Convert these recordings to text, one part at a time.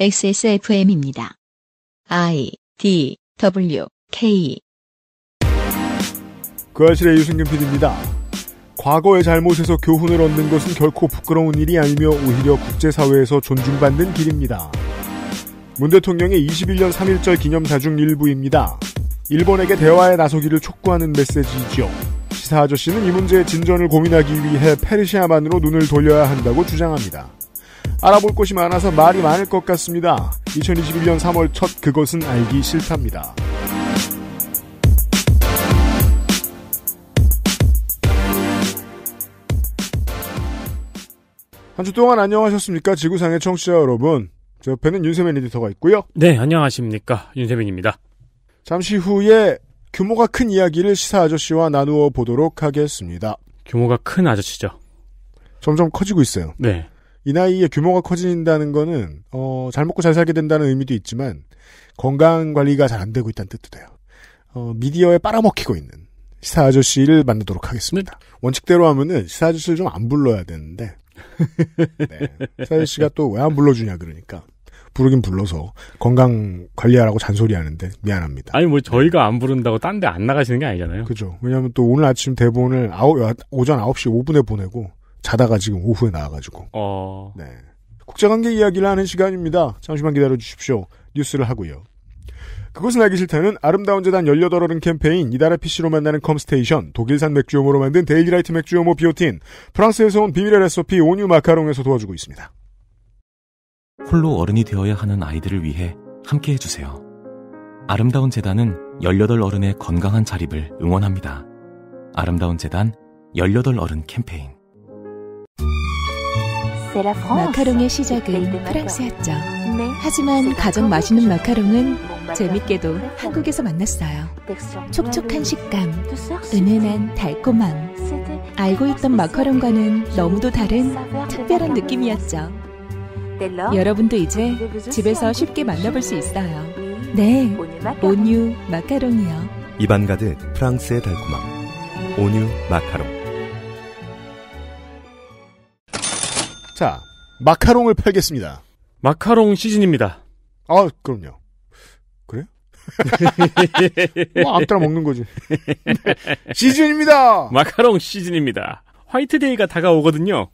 XSFM입니다. I D W K 그아실의 유승균 PD입니다. 과거의 잘못에서 교훈을 얻는 것은 결코 부끄러운 일이 아니며 오히려 국제사회에서 존중받는 길입니다. 문 대통령의 21년 3.1절 기념사 중 일부입니다. 일본에게 대화에 나서기를 촉구하는 메시지이죠. 시사 아저씨는 이 문제의 진전을 고민하기 위해 페르시아만으로 눈을 돌려야 한다고 주장합니다. 알아볼 곳이 많아서 말이 많을 것 같습니다. 2021년 3월 첫 그것은 알기 싫답니다. 한 주 동안 안녕하셨습니까? 지구상의 청취자 여러분. 저 옆에는 윤세민 리디터가 있고요. 네, 안녕하십니까. 윤세민입니다. 잠시 후에 규모가 큰 이야기를 시사 아저씨와 나누어 보도록 하겠습니다. 규모가 큰 아저씨죠. 점점 커지고 있어요. 네. 이 나이에 규모가 커진다는 거는 어, 잘 먹고 잘 살게 된다는 의미도 있지만 건강 관리가 잘 안 되고 있다는 뜻도 돼요. 어, 미디어에 빨아먹히고 있는 시사 아저씨를 만나도록 하겠습니다. 네. 원칙대로 하면은 시사 아저씨를 좀 안 불러야 되는데 네. 시사 아저씨가 또 왜 안 불러주냐 그러니까 부르긴 불러서 건강 관리하라고 잔소리하는데 미안합니다. 아니 뭐 네. 저희가 안 부른다고 딴 데 안 나가시는 게 아니잖아요. 그죠. 왜냐하면 또 오늘 아침 대본을 아홉 오전 9시 5분에 보내고 자다가 지금 오후에 나와가지고. 어. 네. 국제관계 이야기를 하는 시간입니다. 잠시만 기다려 주십시오. 뉴스를 하고요. 그것은 알기 싫다는 아름다운 재단 18어른 캠페인, 이달의 PC로 만나는 컴스테이션, 독일산 맥주효모로 만든 데일리라이트 맥주효모 비오틴, 프랑스에서 온 비밀의 레시피 오뉴 마카롱에서 도와주고 있습니다. 홀로 어른이 되어야 하는 아이들을 위해 함께 해주세요. 아름다운 재단은 18어른의 건강한 자립을 응원합니다. 아름다운 재단 18어른 캠페인 마카롱의 시작은 프랑스였죠. 네, 하지만 가장 맛있는 마카롱은 재밌게도 네, 네. 한국에서 만났어요. 촉촉한 식감, 은은한 달콤함. 알고 있던 마카롱과는 너무도 다른 특별한 느낌이었죠. 여러분도 이제 집에서 쉽게 만나볼 수 있어요. 네, 온유 마카롱이요. 입안 가득 프랑스의 달콤함. 온유 마카롱. 자, 마카롱을 팔겠습니다. 마카롱 시즌입니다. 아, 그럼요. 그래요? 뭐, 앞따라 먹는 거지. 네, 시즌입니다! 마카롱 시즌입니다. 화이트데이가 다가오거든요.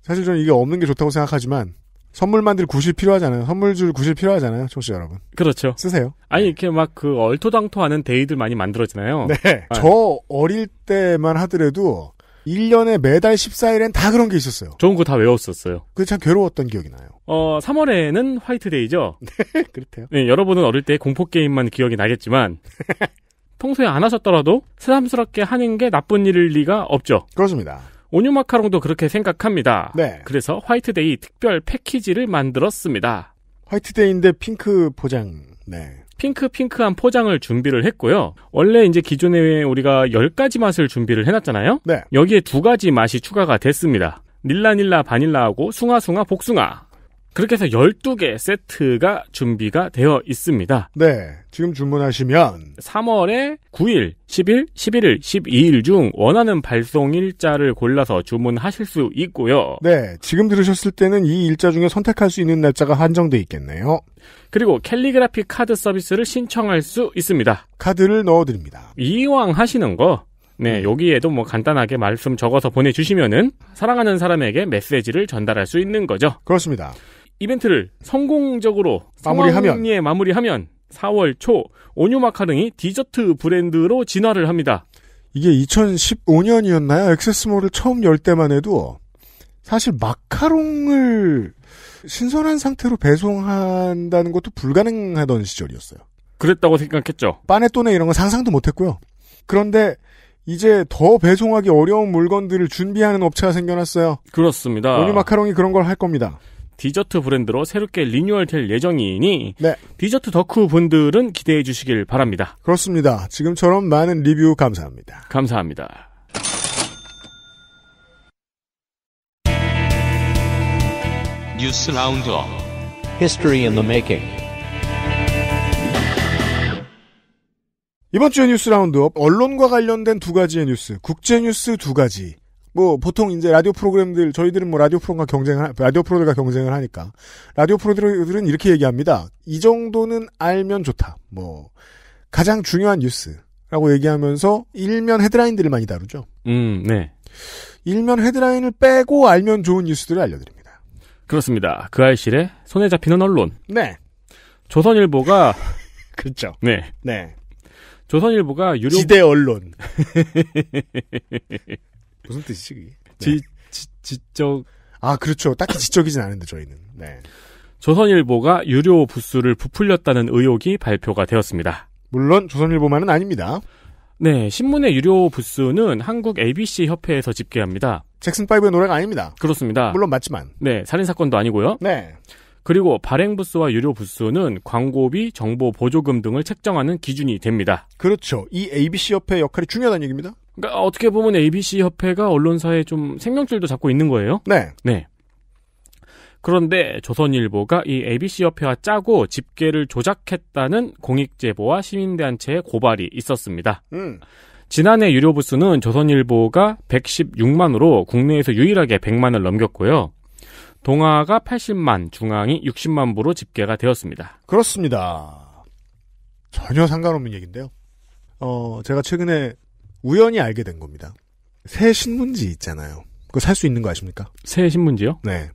사실 저는 이게 없는 게 좋다고 생각하지만, 선물 만들 구실 필요하잖아요. 선물 줄 구실 필요하잖아요. 청취자 여러분. 그렇죠. 쓰세요. 아니, 이렇게 막 그 얼토당토 하는 데이들 많이 만들어지나요? 네. 아저 어릴 때만 하더라도, 1년에 매달 14일엔 다 그런 게 있었어요. 좋은 거 다 외웠었어요. 그게 참 괴로웠던 기억이 나요. 어, 3월에는 화이트데이죠? 네, 그렇대요. 네, 여러분은 어릴 때 공포게임만 기억이 나겠지만, 평소에 안 하셨더라도 새삼스럽게 하는 게 나쁜 일일 리가 없죠. 그렇습니다. 온유 마카롱도 그렇게 생각합니다. 네. 그래서 화이트데이 특별 패키지를 만들었습니다. 화이트데이인데 핑크 포장, 네. 핑크핑크한 포장을 준비를 했고요. 원래 이제 기존에 우리가 10가지 맛을 준비를 해놨잖아요. 네. 여기에 두 가지 맛이 추가가 됐습니다. 닐라닐라 바닐라하고 숭아숭아 복숭아. 그렇게 해서 12개 세트가 준비가 되어 있습니다. 네. 지금 주문하시면 3월에 9일, 10일, 11일, 12일 중 원하는 발송 일자를 골라서 주문하실 수 있고요. 네. 지금 들으셨을 때는 이 일자 중에 선택할 수 있는 날짜가 한정돼 있겠네요. 그리고 캘리그라피 카드 서비스를 신청할 수 있습니다. 카드를 넣어 드립니다. 이왕 하시는 거 네, 음. 여기에도 뭐 간단하게 말씀 적어서 보내주시면은 사랑하는 사람에게 메시지를 전달할 수 있는 거죠. 그렇습니다. 이벤트를 성공적으로 마무리하면 마무리하면 4월 초오뉴 마카롱이 디저트 브랜드로 진화를 합니다. 이게 2015년이었나요? 액세스몰을 처음 열 때만 해도 사실 마카롱을 신선한 상태로 배송한다는 것도 불가능하던 시절이었어요. 그랬다고 생각했죠. 빠네또네 이런 건 상상도 못했고요. 그런데 이제 더 배송하기 어려운 물건들을 준비하는 업체가 생겨났어요. 그렇습니다. 오뉴 마카롱이 그런 걸 할 겁니다. 디저트 브랜드로 새롭게 리뉴얼될 예정이니 네. 디저트 덕후 분들은 기대해 주시길 바랍니다. 그렇습니다. 지금처럼 많은 리뷰 감사합니다. 감사합니다. 뉴스 라운드업 History in 이번 주의 뉴스 라운드업 언론과 관련된 두 가지의 뉴스 국제 뉴스 두 가지 뭐 보통 이제 라디오 프로그램들 저희들은 뭐 라디오 프로그램과 경쟁을 라디오 프로들과 경쟁을 하니까 라디오 프로들은 이렇게 얘기합니다. 이 정도는 알면 좋다. 뭐 가장 중요한 뉴스라고 얘기하면서 일면 헤드라인들을 많이 다루죠. 음, 네. 일면 헤드라인을 빼고 알면 좋은 뉴스들을 알려드립니다. 그렇습니다. 그 알실에 손에 잡히는 언론. 네. 조선일보가 그렇죠. 네. 네. 조선일보가 유료 지대 언론 무슨 뜻이지 그 지, 지, 지적 아 그렇죠. 딱히 지적이진 않은데 저희는. 네. 조선일보가 유료 부수를 부풀렸다는 의혹이 발표가 되었습니다. 물론 조선일보만은 아닙니다. 네, 신문의 유료 부수는 한국 ABC 협회에서 집계합니다. 잭슨 5의 노래가 아닙니다. 그렇습니다. 물론 맞지만. 네, 살인 사건도 아니고요. 네. 그리고 발행 부수와 유료 부수는 광고비, 정보 보조금 등을 책정하는 기준이 됩니다. 그렇죠. 이 ABC 협회 역할이 중요하다는 얘기입니다. 그러니까 어떻게 보면 ABC 협회가 언론사에 좀 생명줄도 잡고 있는 거예요. 네. 네. 그런데 조선일보가 이 ABC 협회와 짜고 집계를 조작했다는 공익 제보와 시민단체의 고발이 있었습니다. 음. 지난해 유료 부수는 조선일보가 116만으로 국내에서 유일하게 100만을 넘겼고요. 동화가 80만, 중앙이 60만 부로 집계가 되었습니다. 그렇습니다. 전혀 상관없는 얘기인데요. 어, 제가 최근에 우연히 알게 된 겁니다. 새 신문지 있잖아요. 그거 살 수 있는 거 아십니까? 새 신문지요? 네.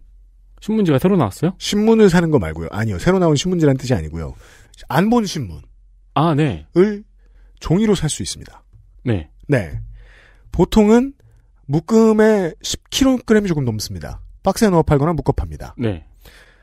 신문지가 새로 나왔어요? 신문을 사는 거 말고요. 아니요. 새로 나온 신문지란 뜻이 아니고요. 안 본 신문. 아, 네. 을 종이로 살 수 있습니다. 네. 네. 보통은 묶음에 10kg 조금 넘습니다. 박스에 넣어 팔거나 묶어 팝니다. 네.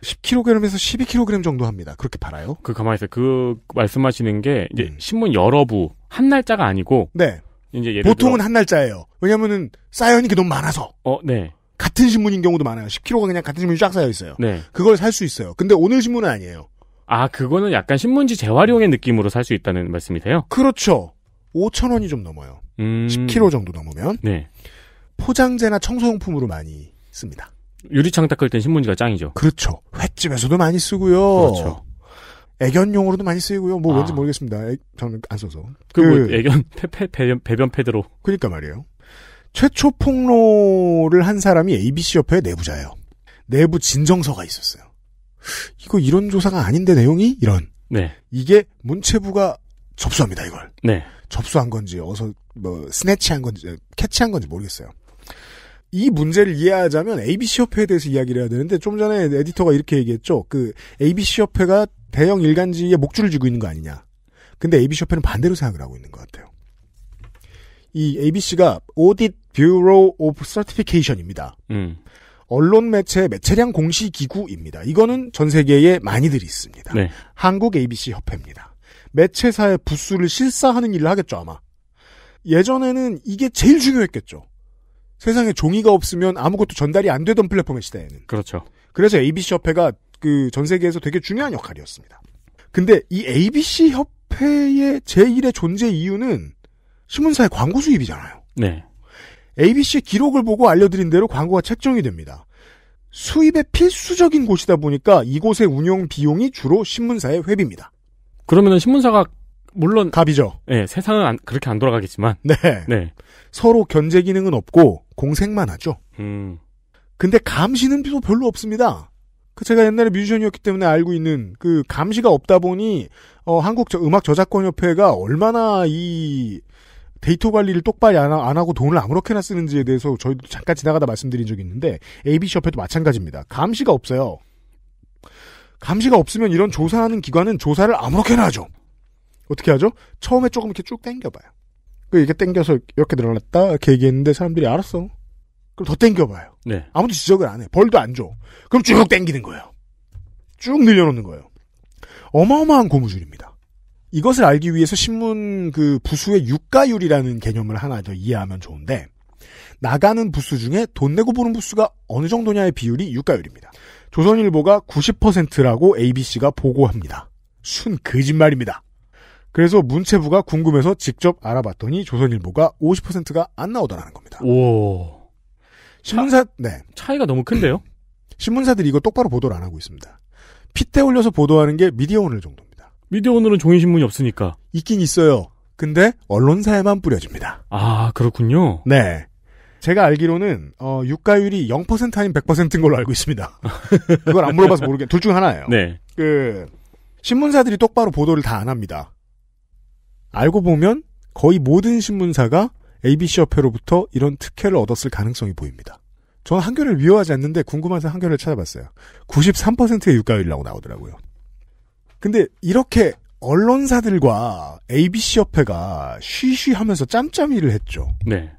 10kg에서 12kg 정도 합니다. 그렇게 팔아요? 그 가만히 있어요. 그 말씀하시는 게 이제 음. 신문 여러 부 한 날짜가 아니고 네. 이제 보통은 들어... 한 날짜예요. 왜냐면은 사연이 너무 많아서. 어, 네. 같은 신문인 경우도 많아요. 10kg가 그냥 같은 신문이 쫙 쌓여 있어요. 네. 그걸 살 수 있어요. 근데 오늘 신문은 아니에요. 아, 그거는 약간 신문지 재활용의 느낌으로 살 수 있다는 말씀이세요? 그렇죠. 5 0 0 0 원이 좀 넘어요. 음... 10kg 정도 넘으면. 네. 포장재나 청소용품으로 많이 씁니다. 유리창 닦을 땐 신문지가 짱이죠. 그렇죠. 횟집에서도 많이 쓰고요. 그렇죠. 애견용으로도 많이 쓰이고요. 뭐 아. 뭔지 모르겠습니다. 애, 저는 안 써서. 그리고 뭐 그, 애견 폐, 폐, 배변, 배변 패드로. 그니까 말이에요. 최초 폭로를 한 사람이 ABC 협회 내부자예요. 내부 진정서가 있었어요. 이거 이런 조사가 아닌데 내용이 이런. 네. 이게 문체부가 접수합니다 이걸. 네. 접수한 건지 어서 뭐 스네치한 건지 어, 캐치한 건지 모르겠어요. 이 문제를 이해하자면 ABC 협회에 대해서 이야기를 해야 되는데 좀 전에 에디터가 이렇게 얘기했죠. 그 ABC 협회가 대형 일간지에 목줄을 쥐고 있는 거 아니냐. 근데 ABC 협회는 반대로 생각을 하고 있는 것 같아요. 이 ABC가 Audit Bureau of Certification입니다. 음. 언론 매체 매체량 공시 기구입니다. 이거는 전 세계에 많이들 있습니다. 네. 한국 ABC 협회입니다. 매체사의 부수를 실사하는 일을 하겠죠 아마. 예전에는 이게 제일 중요했겠죠. 세상에 종이가 없으면 아무것도 전달이 안 되던 플랫폼의 시대에는. 그렇죠. 그래서 ABC 협회가 그 전 세계에서 되게 중요한 역할이었습니다. 근데 이 ABC 협회의 제1의 존재 이유는 신문사의 광고 수입이잖아요. 네. ABC 기록을 보고 알려드린 대로 광고가 책정이 됩니다. 수입의 필수적인 곳이다 보니까 이곳의 운영 비용이 주로 신문사의 회비입니다. 그러면은 신문사가 물론 갑이죠. 네, 세상은 안, 그렇게 안 돌아가겠지만. 네. 네. 서로 견제 기능은 없고 공생만 하죠. 음. 근데 감시는 또 별로 없습니다. 그 제가 옛날에 뮤지션이었기 때문에 알고 있는 그 감시가 없다 보니 어, 한국 음악 저작권 협회가 얼마나 이 데이터 관리를 똑바로 안, 안 하고 돈을 아무렇게나 쓰는지에 대해서 저희도 잠깐 지나가다 말씀드린 적이 있는데 ABC 협회도 마찬가지입니다. 감시가 없어요. 감시가 없으면 이런 조사하는 기관은 조사를 아무렇게나 하죠. 어떻게 하죠? 처음에 조금 이렇게 쭉 당겨봐요. 그 이렇게 땡겨서 이렇게 늘어났다 이렇게 얘기했는데 사람들이 알았어. 그럼 더 땡겨봐요. 네. 아무도 지적을 안 해. 벌도 안 줘. 그럼 쭉 땡기는 거예요. 쭉 늘려놓는 거예요. 어마어마한 고무줄입니다. 이것을 알기 위해서 신문 그 부수의 유가율이라는 개념을 하나 더 이해하면 좋은데 나가는 부수 중에 돈 내고 보는 부수가 어느 정도냐의 비율이 유가율입니다. 조선일보가 90%라고 ABC가 보고합니다. 순 거짓말입니다. 그래서 문체부가 궁금해서 직접 알아봤더니 조선일보가 50%가 안 나오더라는 겁니다. 오. 신문사, 차, 네. 차이가 너무 큰데요? 신문사들이 이거 똑바로 보도를 안 하고 있습니다. 핏대 올려서 보도하는 게 미디어 오늘 정도입니다. 미디어 오늘은 종이신문이 없으니까. 있긴 있어요. 근데 언론사에만 뿌려집니다. 아, 그렇군요. 네. 제가 알기로는 어, 유가율이 0% 아닌 100%인 걸로 알고 있습니다. 그걸 안 물어봐서 모르겠. 둘중 하나예요. 네. 그 신문사들이 똑바로 보도를 다 안 합니다. 알고 보면 거의 모든 신문사가 ABC 협회로부터 이런 특혜를 얻었을 가능성이 보입니다. 저는 한겨레를 미워하지 않는데 궁금해서 한겨레를 찾아봤어요. 93%의 유가율이라고 나오더라고요. 근데 이렇게 언론사들과 ABC 협회가 쉬쉬하면서 짬짬이를 했죠. 네.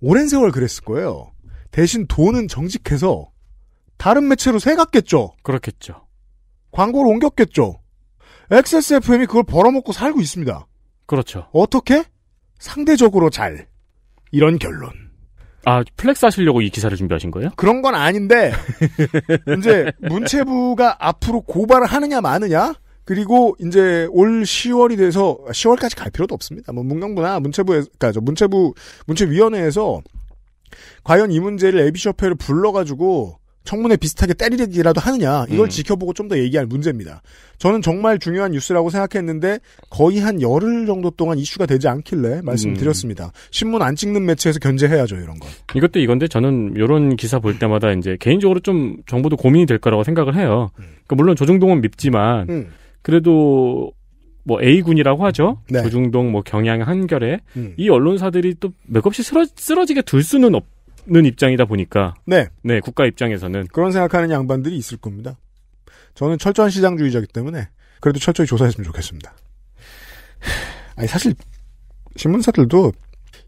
오랜 세월 그랬을 거예요. 대신 돈은 정직해서 다른 매체로 세갔겠죠 그렇겠죠. 광고를 옮겼겠죠. XSFM이 그걸 벌어먹고 살고 있습니다. 그렇죠. 어떻게? 상대적으로 잘. 이런 결론. 아, 플렉스 하시려고 이 기사를 준비하신 거예요? 그런 건 아닌데, 이제 문체부가 앞으로 고발을 하느냐, 마느냐? 그리고 이제 올 10월이 돼서 10월까지 아, 갈 필요도 없습니다. 뭐 문경부나 문체부에 그니까 문체부 문체위원회에서 과연 이 문제를 에비 c 페를 불러가지고 청문회 비슷하게 때리기라도 하느냐 이걸 음. 지켜보고 좀 더 얘기할 문제입니다. 저는 정말 중요한 뉴스라고 생각했는데 거의 한 열흘 정도 동안 이슈가 되지 않길래 말씀드렸습니다. 음. 신문 안 찍는 매체에서 견제해야죠 이런 건. 이것도 이건데 저는 이런 기사 볼 때마다 이제 개인적으로 좀 정보도 고민이 될 거라고 생각을 해요. 음. 그러니까 물론 조중동은 밉지만 음. 그래도 뭐 A군이라고 하죠. 네. 조중동, 뭐 경향, 한겨레 음. 이 언론사들이 또 맥없이 쓰러, 쓰러지게 둘 수는 없. 는 입장이다 보니까 네. 네, 국가 입장에서는 그런 생각하는 양반들이 있을 겁니다. 저는 철저한 시장주의자이기 때문에 그래도 철저히 조사했으면 좋겠습니다. 아니 사실 신문사들도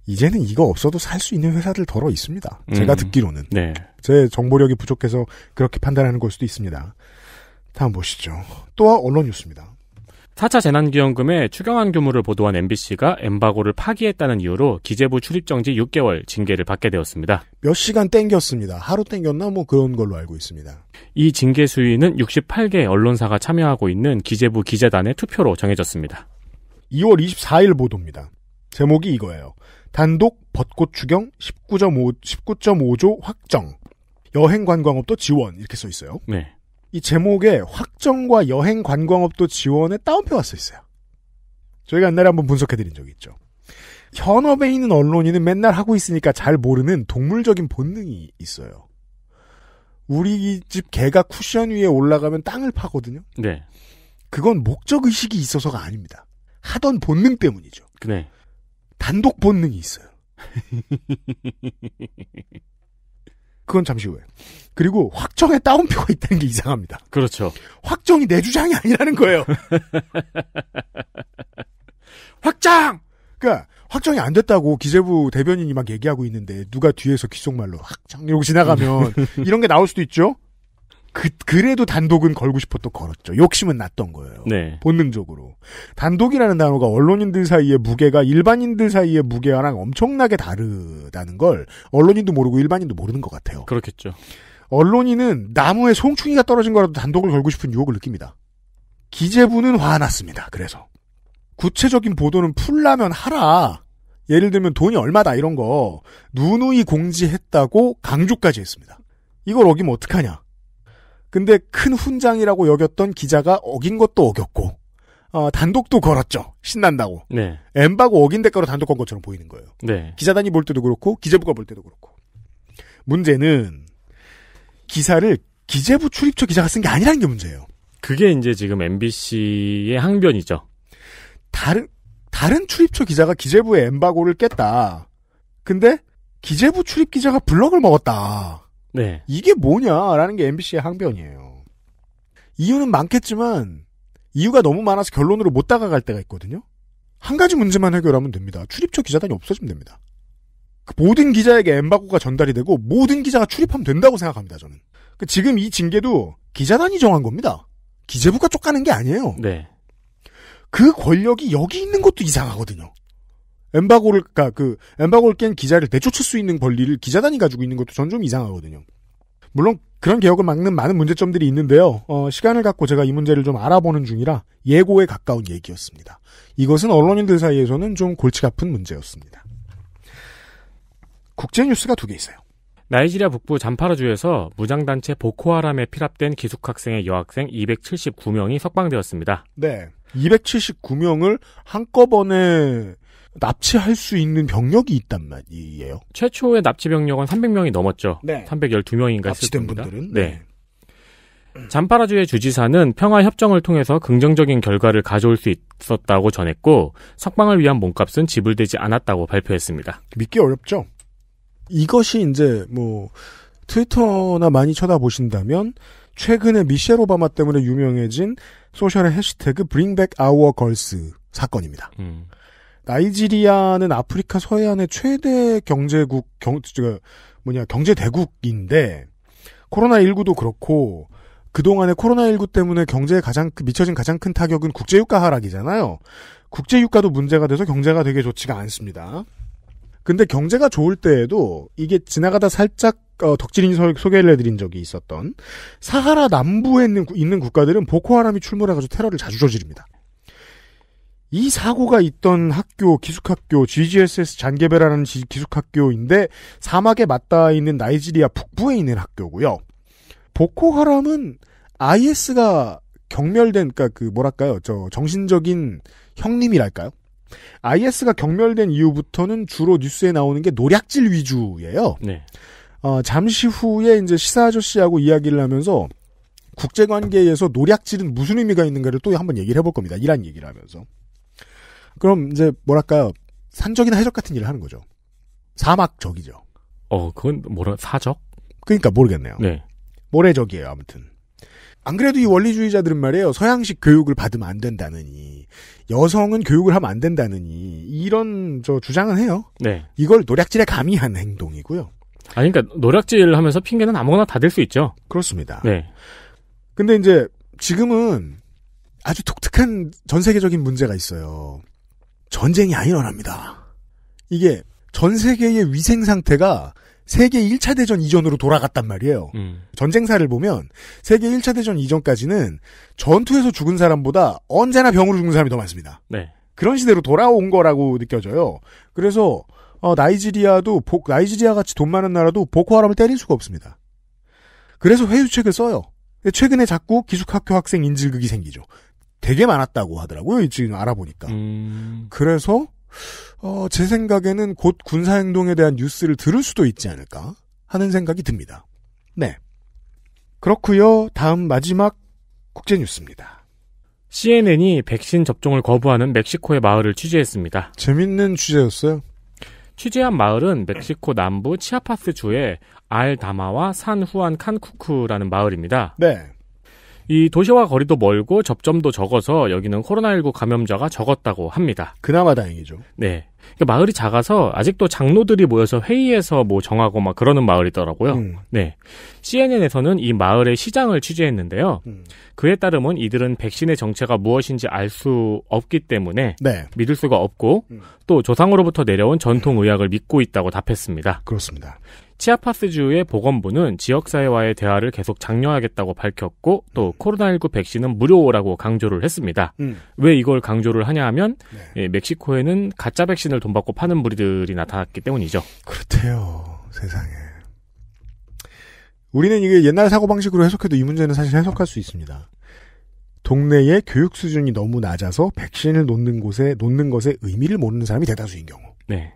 이제는 이거 없어도 살 수 있는 회사들 덜어 있습니다. 음. 제가 듣기로는 네. 제 정보력이 부족해서 그렇게 판단하는 걸 수도 있습니다. 다음 보시죠. 또한 언론 뉴스입니다. 4차 재난기원금의 추경안 규모를 보도한 MBC가 엠바고를 파기했다는 이유로 기재부 출입정지 6개월 징계를 받게 되었습니다. 몇 시간 땡겼습니다. 하루 땡겼나 뭐 그런 걸로 알고 있습니다. 이 징계 수위는 68개 언론사가 참여하고 있는 기재부 기재단의 투표로 정해졌습니다. 2월 24일 보도입니다. 제목이 이거예요. 단독 벚꽃 추경 19.5, 19.5조 확정. 여행 관광업도 지원 이렇게 써 있어요. 네. 이 제목에 확정과 여행 관광업도 지원에 따옴표가써 있어요. 저희가 옛날에 한번 분석해드린 적이 있죠. 현업에 있는 언론인은 맨날 하고 있으니까 잘 모르는 동물적인 본능이 있어요. 우리 집 개가 쿠션 위에 올라가면 땅을 파거든요. 네. 그건 목적 의식이 있어서가 아닙니다. 하던 본능 때문이죠. 네. 단독 본능이 있어요. 그건 잠시 후에. 그리고 확정에 따옴표가 있다는 게 이상합니다. 그렇죠. 확정이 내 주장이 아니라는 거예요. 확장! 그러니까 확정이 안 됐다고 기재부 대변인이 막 얘기하고 있는데 누가 뒤에서 귓속말로 확정 이러고 지나가면 이런 게 나올 수도 있죠. 그, 그래도 단독은 걸고 싶어 또 걸었죠. 욕심은 났던 거예요. 네. 본능적으로. 단독이라는 단어가 언론인들 사이의 무게가 일반인들 사이의 무게와랑 엄청나게 다르다는 걸 언론인도 모르고 일반인도 모르는 것 같아요. 그렇겠죠. 언론인은 나무에 송충이가 떨어진 거라도 단독을 걸고 싶은 유혹을 느낍니다. 기재부는 화났습니다. 그래서. 구체적인 보도는 풀라면 하라. 예를 들면 돈이 얼마다 이런 거 누누이 공지했다고 강조까지 했습니다. 이걸 어기면 어떡하냐. 근데 큰 훈장이라고 여겼던 기자가 어긴 것도 어겼고 어, 단독도 걸었죠. 신난다고. 네. 엠바고 어긴 대가로 단독 건 것처럼 보이는 거예요. 네. 기자단이 볼 때도 그렇고 기재부가 볼 때도 그렇고. 문제는 기사를 기재부 출입처 기자가 쓴 게 아니라는 게 문제예요. 그게 이제 지금 MBC의 항변이죠. 다른 다른 출입처 기자가 기재부의 엠바고를 깼다. 근데 기재부 출입 기자가 블럭을 먹었다. 네. 이게 뭐냐라는 게 MBC의 항변이에요. 이유는 많겠지만 이유가 너무 많아서 결론으로 못 다가갈 때가 있거든요. 한 가지 문제만 해결하면 됩니다. 출입처 기자단이 없어지면 됩니다. 그 모든 기자에게 엠바고가 전달이 되고 모든 기자가 출입하면 된다고 생각합니다. 저는 그 지금 이 징계도 기자단이 정한 겁니다. 기재부가 쫓가는 게 아니에요. 네. 그 권력이 여기 있는 것도 이상하거든요. 엠바고를 그러니까 그 엠바고를 깬 기자를 내쫓을 수 있는 권리를 기자단이 가지고 있는 것도 전 좀 이상하거든요. 물론 그런 개혁을 막는 많은 문제점들이 있는데요. 어, 시간을 갖고 제가 이 문제를 좀 알아보는 중이라 예고에 가까운 얘기였습니다. 이것은 언론인들 사이에서는 좀 골치 아픈 문제였습니다. 국제 뉴스가 두 개 있어요. 나이지리아 북부 잠파라주에서 무장단체 보코하람에 피랍된 기숙학생의 여학생 279명이 석방되었습니다. 네. 279명을 한꺼번에 납치할 수 있는 병력이 있단 말이에요. 최초의 납치 병력은 300명이 넘었죠. 네. 312명인가 납치된 분들은 네. 네. 잠파라주의 주지사는 평화 협정을 통해서 긍정적인 결과를 가져올 수 있었다고 전했고 석방을 위한 몸값은 지불되지 않았다고 발표했습니다. 믿기 어렵죠. 이것이 이제 뭐 트위터나 많이 쳐다보신다면 최근에 미셸 오바마 때문에 유명해진 소셜의 해시태그 Bring Back Our Girls 사건입니다. 음. 나이지리아는 아프리카 서해안의 최대 경제국 경 뭐냐 경제 대국인데 코로나 19도 그렇고 그동안에 코로나19 때문에 경제에 가장 그 미쳐진 가장 큰 타격은 국제유가 하락이잖아요. 국제유가도 문제가 돼서 경제가 되게 좋지가 않습니다. 근데 경제가 좋을 때에도 이게 지나가다 살짝 어, 덕질인 소개를 해드린 적이 있었던 사하라 남부에 있는, 있는 국가들은 보코하람이 출몰해가지고 테러를 자주 저지릅니다. 이 사고가 있던 학교 기숙학교 GGSS 잔개배라는 기숙학교인데 사막에 맞닿아 있는 나이지리아 북부에 있는 학교고요. 보코하람은 IS가 경멸된 그러니까 그 뭐랄까요? 저 정신적인 형님이랄까요? IS가 경멸된 이후부터는 주로 뉴스에 나오는 게 노략질 위주예요. 네. 어, 잠시 후에 이제 시사 아저씨하고 이야기를 하면서 국제관계에서 노략질은 무슨 의미가 있는가를 또 한번 얘기를 해볼 겁니다. 이란 얘기를 하면서. 그럼 이제 뭐랄까 산적이나 해적 같은 일을 하는 거죠. 사막적이죠. 어, 그건 뭐라 사적? 그러니까 모르겠네요. 네. 모래적이에요, 아무튼. 안 그래도 이 원리주의자들은 말이에요. 서양식 교육을 받으면 안 된다느니 여성은 교육을 하면 안 된다느니 이런 저 주장은 해요. 네. 이걸 노략질에 가미한 행동이고요. 아니 그러니까 노략질 을 하면서 핑계는 아무거나 다댈수 있죠. 그렇습니다. 네. 근데 이제 지금은 아주 독특한 전 세계적인 문제가 있어요. 전쟁이 안 일어납니다. 이게 전 세계의 위생 상태가 세계 1차 대전 이전으로 돌아갔단 말이에요. 음. 전쟁사를 보면 세계 1차 대전 이전까지는 전투에서 죽은 사람보다 언제나 병으로 죽는 사람이 더 많습니다. 네. 그런 시대로 돌아온 거라고 느껴져요. 그래서 어, 나이지리아도 복, 나이지리아 같이 돈 많은 나라도 보코하람을 때릴 수가 없습니다. 그래서 회유책을 써요. 최근에 자꾸 기숙학교 학생 인질극이 생기죠. 되게 많았다고 하더라고요. 지금 알아보니까. 음... 그래서 어, 제 생각에는 곧 군사 행동에 대한 뉴스를 들을 수도 있지 않을까 하는 생각이 듭니다. 네. 그렇고요. 다음 마지막 국제 뉴스입니다. CNN이 백신 접종을 거부하는 멕시코의 마을을 취재했습니다. 재밌는 취재였어요. 취재한 마을은 멕시코 남부 치아파스 주의 알다마와 산 후안 칸쿠쿠라는 마을입니다. 네. 이 도시와 거리도 멀고 접점도 적어서 여기는 코로나19 감염자가 적었다고 합니다. 그나마 다행이죠. 네. 그러니까 마을이 작아서 아직도 장로들이 모여서 회의해서 뭐 정하고 막 그러는 마을이더라고요. 음. 네. CNN에서는 이 마을의 시장을 취재했는데요. 음. 그에 따르면 이들은 백신의 정체가 무엇인지 알 수 없기 때문에 네. 믿을 수가 없고 음. 또 조상으로부터 내려온 전통 의학을 믿고 있다고 답했습니다. 그렇습니다. 치아파스주의 보건부는 지역사회와의 대화를 계속 장려하겠다고 밝혔고 또 음. 코로나19 백신은 무료라고 강조를 했습니다. 음. 왜 이걸 강조를 하냐 하면 네. 예, 멕시코에는 가짜 백신을 돈 받고 파는 무리들이 나타났기 때문이죠. 그렇대요. 세상에. 우리는 이게 옛날 사고방식으로 해석해도 이 문제는 사실 해석할 수 있습니다. 동네의 교육 수준이 너무 낮아서 백신을 놓는 곳에 놓는 것에 의미를 모르는 사람이 대다수인 경우. 네.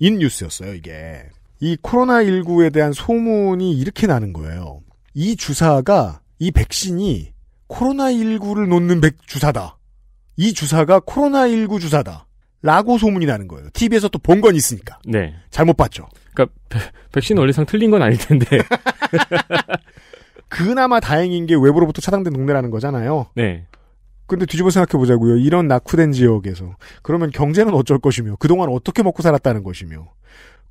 인 뉴스였어요 이게. 이 코로나19에 대한 소문이 이렇게 나는 거예요. 이 주사가, 이 백신이 코로나19를 놓는 백 주사다. 이 주사가 코로나19 주사다. 라고 소문이 나는 거예요. TV에서 또 본 건 있으니까. 네. 잘못 봤죠. 그니까 백신 원리상 틀린 건 아닐 텐데. 그나마 다행인 게 외부로부터 차단된 동네라는 거잖아요. 네. 근데 뒤집어 생각해 보자고요. 이런 낙후된 지역에서 그러면 경제는 어쩔 것이며 그동안 어떻게 먹고 살았다는 것이며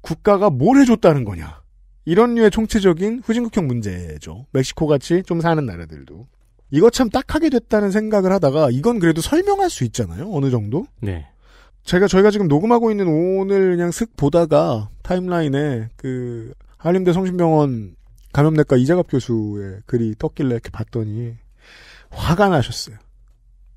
국가가 뭘 해줬다는 거냐. 이런 류의 총체적인 후진국형 문제죠. 멕시코 같이 좀 사는 나라들도. 이거 참 딱하게 됐다는 생각을 하다가 이건 그래도 설명할 수 있잖아요. 어느 정도. 네. 제가 저희가 지금 녹음하고 있는 오늘 그냥 슥 보다가 타임라인에 그 한림대 성심병원 감염내과 이재갑 교수의 글이 떴길래 이렇게 봤더니 화가 나셨어요.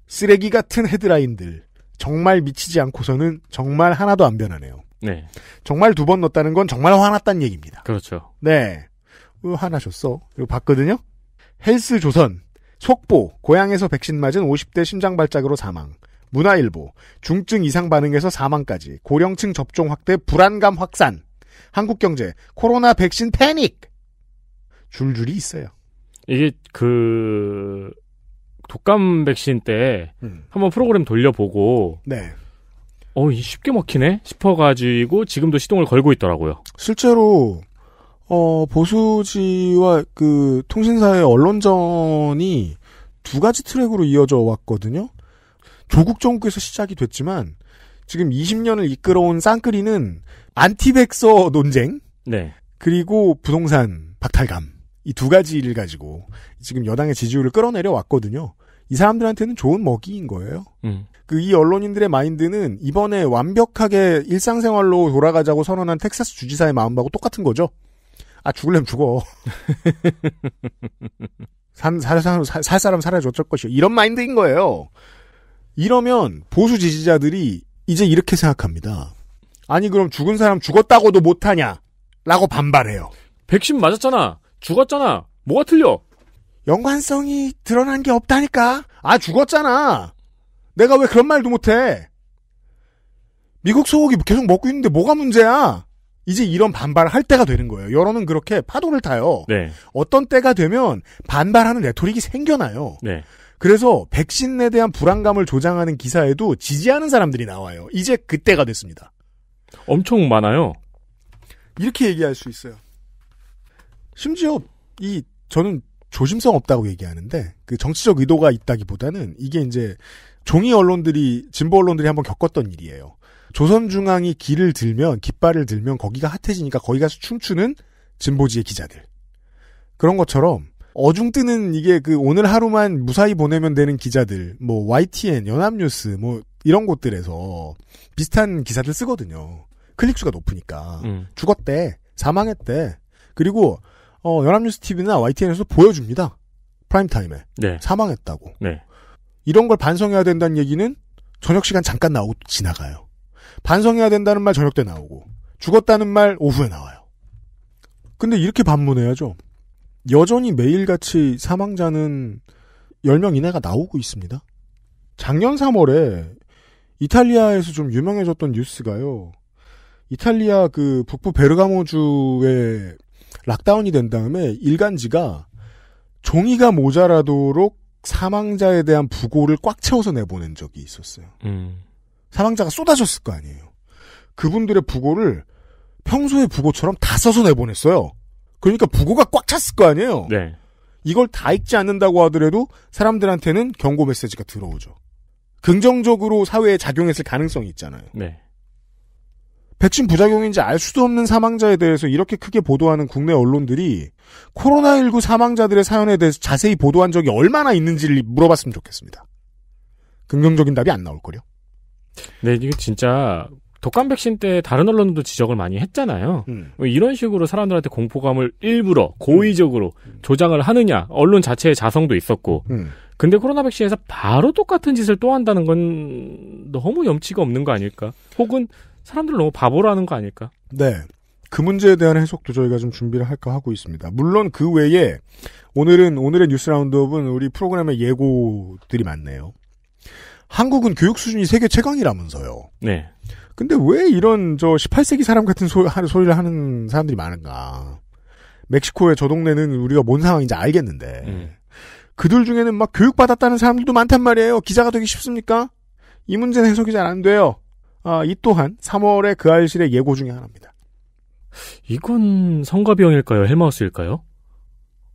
쓰레기 같은 헤드라인들 정말 미치지 않고서는 정말 하나도 안 변하네요. 네. 정말 두 번 넣었다는 건 정말 화났다는 얘기입니다. 그렇죠. 네. 으, 어, 화나셨어. 이거 봤거든요. 헬스 조선. 속보. 고향에서 백신 맞은 50대 심장발작으로 사망. 문화일보. 중증 이상 반응에서 사망까지. 고령층 접종 확대 불안감 확산. 한국경제. 코로나 백신 패닉. 줄줄이 있어요. 이게 그 독감 백신 때 음. 한번 프로그램 돌려보고 네. 어, 이 쉽게 먹히네? 싶어가지고 지금도 시동을 걸고 있더라고요. 실제로, 어, 보수지와 그 통신사의 언론전이 두 가지 트랙으로 이어져 왔거든요. 조국 정부에서 시작이 됐지만 지금 20년을 이끌어온 쌍끌이는 안티백서 논쟁, 네. 그리고 부동산 박탈감 이 두 가지를 가지고 지금 여당의 지지율을 끌어내려 왔거든요. 이 사람들한테는 좋은 먹이인 거예요. 음. 그이 언론인들의 마인드는 이번에 완벽하게 일상생활로 돌아가자고 선언한 텍사스 주지사의 마음하고 똑같은 거죠. 아 죽을래면 죽어. 산, 살, 사람, 살, 살 사람 살아야지 어쩔 것이요. 이런 마인드인 거예요. 이러면 보수 지지자들이 이제 이렇게 생각합니다. 아니 그럼 죽은 사람 죽었다고도 못하냐? 라고 반발해요. 백신 맞았잖아. 죽었잖아. 뭐가 틀려? 연관성이 드러난 게 없다니까. 아 죽었잖아. 내가 왜 그런 말도 못해? 미국 소고기 계속 먹고 있는데 뭐가 문제야? 이제 이런 반발을 할 때가 되는 거예요. 여론은 그렇게 파도를 타요. 네. 어떤 때가 되면 반발하는 레토릭이 생겨나요. 네. 그래서 백신에 대한 불안감을 조장하는 기사에도 지지하는 사람들이 나와요. 이제 그때가 됐습니다. 엄청 많아요. 이렇게 얘기할 수 있어요. 심지어 이 저는 조심성 없다고 얘기하는데 그 정치적 의도가 있다기보다는 이게 이제 종이 언론들이 진보 언론들이 한번 겪었던 일이에요. 조선중앙이 길을 들면 깃발을 들면 거기가 핫해지니까 거기 가서 춤추는 진보지의 기자들 그런 것처럼 어중뜨는 이게 그 오늘 하루만 무사히 보내면 되는 기자들 뭐 YTN 연합뉴스 뭐 이런 곳들에서 비슷한 기사들 쓰거든요. 클릭수가 높으니까 음. 죽었대 사망했대 그리고 어 연합뉴스 TV나 YTN에서 보여줍니다. 프라임 타임에 네. 사망했다고. 네. 이런 걸 반성해야 된다는 얘기는 저녁 시간 잠깐 나오고 지나가요. 반성해야 된다는 말 저녁 때 나오고 죽었다는 말 오후에 나와요. 근데 이렇게 반문해야죠. 여전히 매일같이 사망자는 10명 이내가 나오고 있습니다. 작년 3월에 이탈리아에서 좀 유명해졌던 뉴스가요. 이탈리아 그 북부 베르가모주에 락다운이 된 다음에 일간지가 종이가 모자라도록 사망자에 대한 부고를 꽉 채워서 내보낸 적이 있었어요. 음. 사망자가 쏟아졌을 거 아니에요. 그분들의 부고를 평소의 부고처럼 다 써서 내보냈어요. 그러니까 부고가 꽉 찼을 거 아니에요. 네. 이걸 다 읽지 않는다고 하더라도 사람들한테는 경고 메시지가 들어오죠. 긍정적으로 사회에 작용했을 가능성이 있잖아요. 네. 백신 부작용인지 알 수도 없는 사망자에 대해서 이렇게 크게 보도하는 국내 언론들이 코로나19 사망자들의 사연에 대해서 자세히 보도한 적이 얼마나 있는지를 물어봤으면 좋겠습니다. 긍정적인 답이 안 나올 걸요 네, 이게 진짜 독감 백신 때 다른 언론도 지적을 많이 했잖아요. 음. 뭐 이런 식으로 사람들한테 공포감을 일부러 고의적으로 음. 조장을 하느냐 언론 자체의 자성도 있었고. 음. 근데 코로나 백신에서 바로 똑같은 짓을 또 한다는 건 너무 염치가 없는 거 아닐까? 혹은 사람들 너무 바보라는 거 아닐까? 네. 그 문제에 대한 해석도 저희가 좀 준비를 할까 하고 있습니다. 물론 그 외에 오늘은 오늘의 뉴스 라운드업은 우리 프로그램의 예고들이 많네요. 한국은 교육 수준이 세계 최강이라면서요. 네. 근데 왜 이런 저 18세기 사람 같은 소, 소리를 하는 사람들이 많은가? 멕시코의 저 동네는 우리가 뭔 상황인지 알겠는데 음. 그들 중에는 막 교육 받았다는 사람들도 많단 말이에요. 기자가 되기 쉽습니까? 이 문제는 해석이 잘 안 돼요. 아, 이 또한 3월에 그 알실의 예고 중의 하나입니다. 이건 성가병일까요? 헬마우스일까요?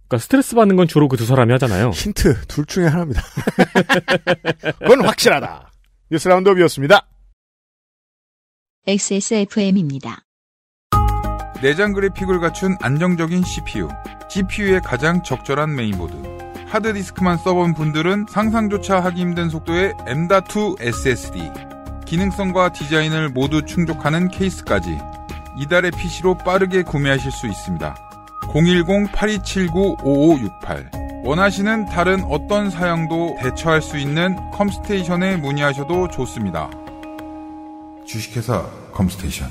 그러니까 스트레스 받는 건 주로 그 두 사람이 하잖아요. 힌트 둘 중에 하나입니다. 그건 확실하다. 뉴스 라운드업이었습니다. XSFM입니다. 내장 그래픽을 갖춘 안정적인 CPU, GPU의 가장 적절한 메인보드. 하드디스크만 써본 분들은 상상조차 하기 힘든 속도의 M.2 SSD. 기능성과 디자인을 모두 충족하는 케이스까지 이달의 PC로 빠르게 구매하실 수 있습니다. 010-8279-5568 원하시는 다른 어떤 사양도 대처할 수 있는 컴스테이션에 문의하셔도 좋습니다. 주식회사 컴스테이션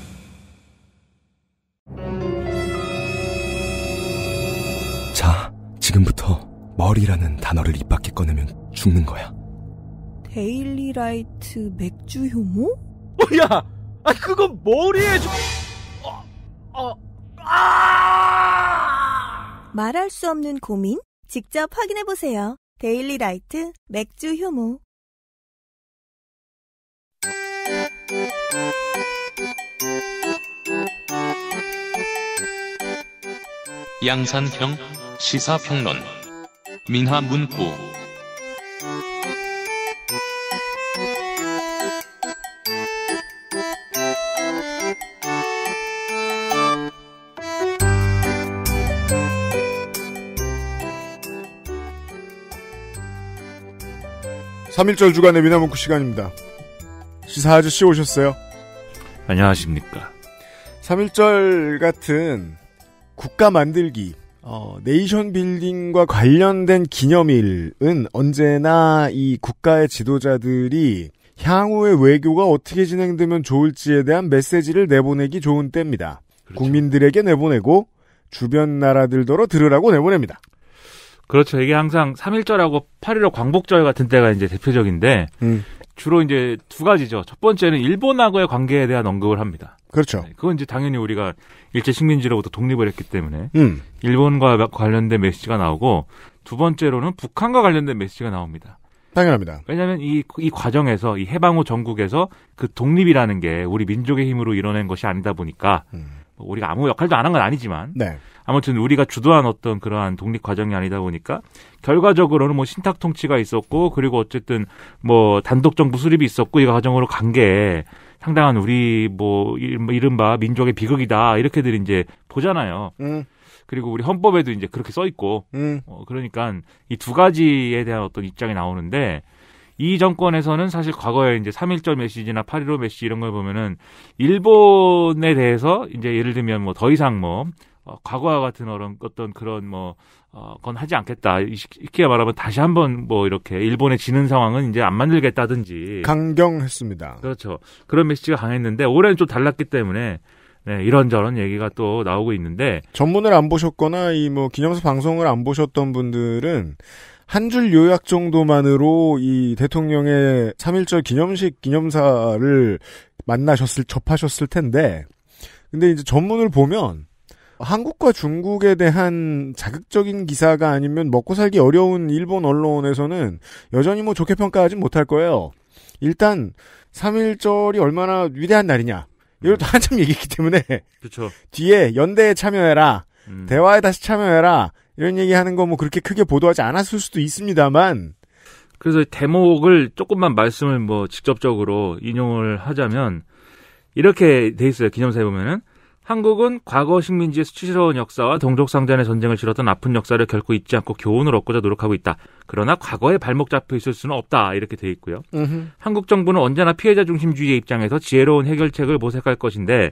자, 지금부터 머리라는 단어를 입 밖에 꺼내면 죽는 거야. 데일리 라이트 맥주 효모? 어, 야! 아, 그건 머리에 좀... 어, 어, 아! 말할 수 없는 고민? 직접 확인해보세요. 데일리 라이트 맥주 효모. 양산형 시사평론 민화문구 3일절 주간의 미나문구 시간입니다. 시사 아저씨 오셨어요. 안녕하십니까. 3일절 같은 국가 만들기, 어, 네이션 빌딩과 관련된 기념일은 언제나 이 국가의 지도자들이 향후의 외교가 어떻게 진행되면 좋을지에 대한 메시지를 내보내기 좋은 때입니다. 그렇죠. 국민들에게 내보내고 주변 나라들더러 들으라고 내보냅니다. 그렇죠. 이게 항상 삼일절하고8.15 광복절 같은 때가 이제 대표적인데, 음. 주로 이제 두 가지죠. 첫 번째는 일본하고의 관계에 대한 언급을 합니다. 그렇죠. 네, 그건 이제 당연히 우리가 일제 식민지로부터 독립을 했기 때문에, 음. 일본과 관련된 메시지가 나오고, 두 번째로는 북한과 관련된 메시지가 나옵니다. 당연합니다. 왜냐하면 이, 이 과정에서 이 해방 후 전국에서 그 독립이라는 게 우리 민족의 힘으로 이뤄낸 것이 아니다 보니까 음. 뭐 우리가 아무 역할도 안 한 건 아니지만 네. 아무튼 우리가 주도한 어떤 그러한 독립 과정이 아니다 보니까 결과적으로는 뭐 신탁 통치가 있었고 그리고 어쨌든 뭐 단독 정부 수립이 있었고 이 과정으로 간 게 상당한 우리 뭐, 뭐 이른바 민족의 비극이다 이렇게들 이제 보잖아요. 음. 그리고 우리 헌법에도 이제 그렇게 써 있고 음. 어, 그러니까 이 두 가지에 대한 어떤 입장이 나오는데 이 정권에서는 사실 과거에 이제 3.1절 메시지나 8.15 메시지 이런 걸 보면은 일본에 대해서 이제 예를 들면 뭐 더 이상 뭐 어, 과거와 같은 어런 어떤 그런 뭐 어, 건 하지 않겠다. 이 쉽게 말하면 다시 한번 뭐 이렇게 일본에 지는 상황은 이제 안 만들겠다든지. 강경했습니다. 그렇죠. 그런 메시지가 강했는데 올해는 좀 달랐기 때문에 네, 이런저런 얘기가 또 나오고 있는데. 전문을 안 보셨거나 이 뭐 기념사 방송을 안 보셨던 분들은 한줄 요약 정도만으로 이 대통령의 3.1절 기념식 기념사를 만나셨을, 접하셨을 텐데, 근데 이제 전문을 보면, 한국과 중국에 대한 자극적인 기사가 아니면 먹고 살기 어려운 일본 언론에서는 여전히 뭐 좋게 평가하진 못할 거예요. 일단 3.1절이 얼마나 위대한 날이냐. 이걸도 음. 한참 얘기했기 때문에. 그죠 뒤에 연대에 참여해라. 음. 대화에 다시 참여해라. 이런 얘기하는 거 뭐 그렇게 크게 보도하지 않았을 수도 있습니다만 그래서 대목을 조금만 말씀을 뭐 직접적으로 인용을 하자면 이렇게 돼 있어요. 기념사에 보면은 한국은 과거 식민지의 수치스러운 역사와 동족상 잔의 전쟁을 치렀던 아픈 역사를 결코 잊지 않고 교훈을 얻고자 노력하고 있다. 그러나 과거에 발목 잡혀 있을 수는 없다. 이렇게 돼 있고요. 으흠. 한국 정부는 언제나 피해자 중심주의의 입장에서 지혜로운 해결책을 모색할 것인데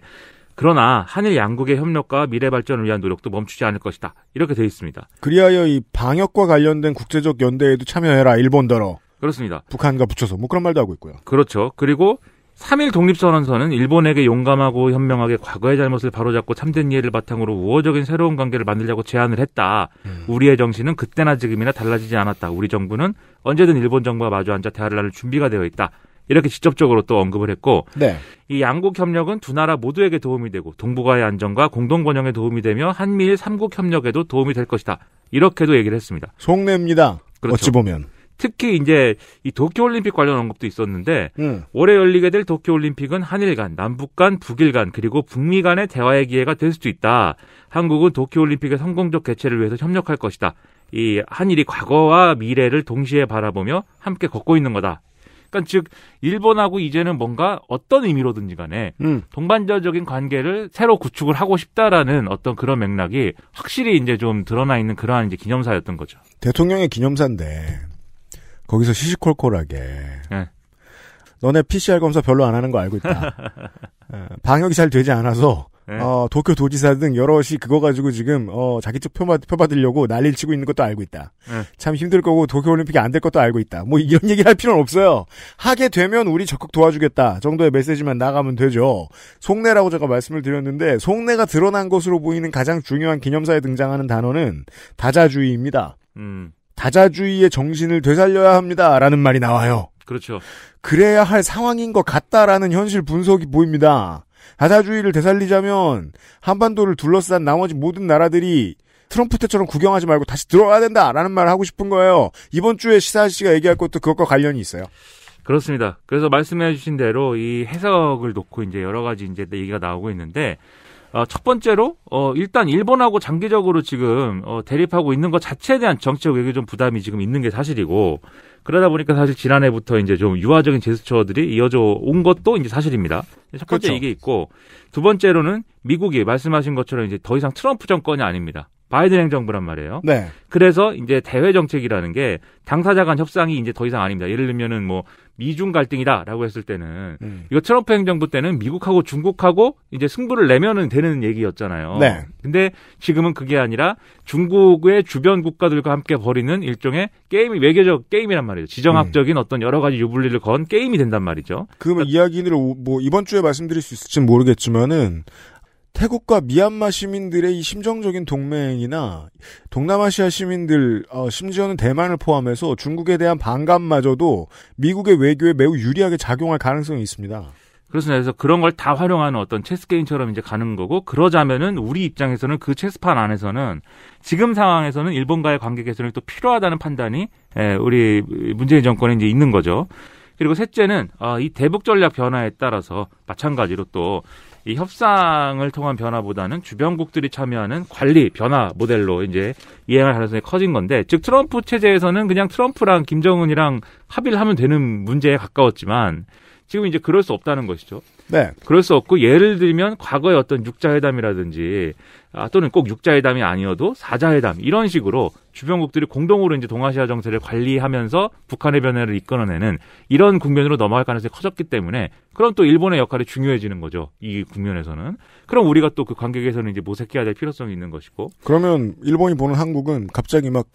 그러나 한일 양국의 협력과 미래 발전을 위한 노력도 멈추지 않을 것이다. 이렇게 되어 있습니다. 그리하여 이 방역과 관련된 국제적 연대에도 참여해라. 일본더러. 그렇습니다. 북한과 붙여서 뭐 그런 말도 하고 있고요. 그렇죠. 그리고 3일 독립선언서는 일본에게 용감하고 현명하게 과거의 잘못을 바로잡고 참된 이해를 바탕으로 우호적인 새로운 관계를 만들자고 제안을 했다. 음. 우리의 정신은 그때나 지금이나 달라지지 않았다. 우리 정부는 언제든 일본 정부와 마주 앉아 대화를 나눌 준비가 되어 있다. 이렇게 직접적으로 또 언급을 했고 네. 이 양국 협력은 두 나라 모두에게 도움이 되고 동북아의 안정과 공동 번영에 도움이 되며 한미일 삼국 협력에도 도움이 될 것이다. 이렇게도 얘기를 했습니다. 속내입니다. 그렇죠. 어찌 보면 특히 이제 이 도쿄올림픽 관련 언급도 있었는데 음. 올해 열리게 될 도쿄올림픽은 한일 간, 남북 간, 북일 간 그리고 북미 간의 대화의 기회가 될 수도 있다. 한국은 도쿄올림픽의 성공적 개최를 위해서 협력할 것이다. 이 한일이 과거와 미래를 동시에 바라보며 함께 걷고 있는 거다. 그러니까 즉 일본하고 이제는 뭔가 어떤 의미로든지 간에 음. 동반자적인 관계를 새로 구축을 하고 싶다라는 어떤 그런 맥락이 확실히 이제 좀 드러나 있는 그러한 이제 기념사였던 거죠. 대통령의 기념사인데 거기서 시시콜콜하게 네. 너네 PCR 검사 별로 안 하는 거 알고 있다. 어, 방역이 잘 되지 않아서 예. 어, 도쿄 도지사 등 여럿이 그거 가지고 지금 어, 자기 쪽 표마, 펴받으려고 난리를 치고 있는 것도 알고 있다. 네. 참 힘들 거고 도쿄올림픽이 안 될 것도 알고 있다. 뭐 이런 얘기를 할 필요는 없어요. 하게 되면 우리 적극 도와주겠다 정도의 메시지만 나가면 되죠. 속내라고 제가 말씀을 드렸는데 속내가 드러난 것으로 보이는 가장 중요한 기념사에 등장하는 단어는 다자주의입니다. 음. 다자주의의 정신을 되살려야 합니다라는 말이 나와요. 그렇죠. 그래야 할 상황인 것 같다라는 현실 분석이 보입니다. 하나주의를 되살리자면 한반도를 둘러싼 나머지 모든 나라들이 트럼프 때처럼 구경하지 말고 다시 들어와야 된다라는 말을 하고 싶은 거예요. 이번 주에 시사 씨가 얘기할 것도 그것과 관련이 있어요. 그렇습니다. 그래서 말씀해주신 대로 이 해석을 놓고 이제 여러 가지 이제 얘기가 나오고 있는데 어, 첫 번째로 어, 일단 일본하고 장기적으로 지금 어, 대립하고 있는 것 자체에 대한 정치적 외교적 부담이 지금 있는 게 사실이고 그러다 보니까 사실 지난해부터 이제 좀 유화적인 제스처들이 이어져 온 것도 이제 사실입니다. 첫 번째 그렇죠. 이게 있고 두 번째로는 미국이 말씀하신 것처럼 이제 더 이상 트럼프 정권이 아닙니다. 바이든 행정부란 말이에요. 네. 그래서 이제 대외 정책이라는 게 당사자 간 협상이 이제 더 이상 아닙니다. 예를 들면은 뭐 미중 갈등이다라고 했을 때는 음. 이거 트럼프 행정부 때는 미국하고 중국하고 이제 승부를 내면은 되는 얘기였잖아요. 네. 근데 지금은 그게 아니라 중국의 주변 국가들과 함께 벌이는 일종의 게임이 외교적 게임이란 말이죠. 지정학적인 음. 어떤 여러 가지 유불리를 건 게임이 된단 말이죠. 그러면 그러니까, 이야기를 뭐 이번 주에 말씀드릴 수 있을지는 모르겠지만은 태국과 미얀마 시민들의 이 심정적인 동맹이나 동남아시아 시민들 어, 심지어는 대만을 포함해서 중국에 대한 반감마저도 미국의 외교에 매우 유리하게 작용할 가능성이 있습니다. 그렇습니다. 그래서 그런 걸 다 활용하는 어떤 체스 게임처럼 이제 가는 거고 그러자면은 우리 입장에서는 그 체스판 안에서는 지금 상황에서는 일본과의 관계 개선이 또 필요하다는 판단이 예, 우리 문재인 정권에 이제 있는 거죠. 그리고 셋째는 어, 이 대북 전략 변화에 따라서 마찬가지로 또이 협상을 통한 변화보다는 주변국들이 참여하는 관리 변화 모델로 이제 이행할 가능성이 커진 건데 즉 트럼프 체제에서는 그냥 트럼프랑 김정은이랑 합의를 하면 되는 문제에 가까웠지만 지금 이제 그럴 수 없다는 것이죠. 네. 그럴 수 없고 예를 들면 과거의 어떤 육자회담이라든지 아, 또는 꼭 육자회담이 아니어도 사자회담 이런 식으로 주변국들이 공동으로 이제 동아시아 정세를 관리하면서 북한의 변화를 이끌어내는 이런 국면으로 넘어갈 가능성이 커졌기 때문에 그럼 또 일본의 역할이 중요해지는 거죠. 이 국면에서는. 그럼 우리가 또 그 관객에서는 이제 모색해야 될 필요성이 있는 것이고. 그러면 일본이 보는 한국은 갑자기 막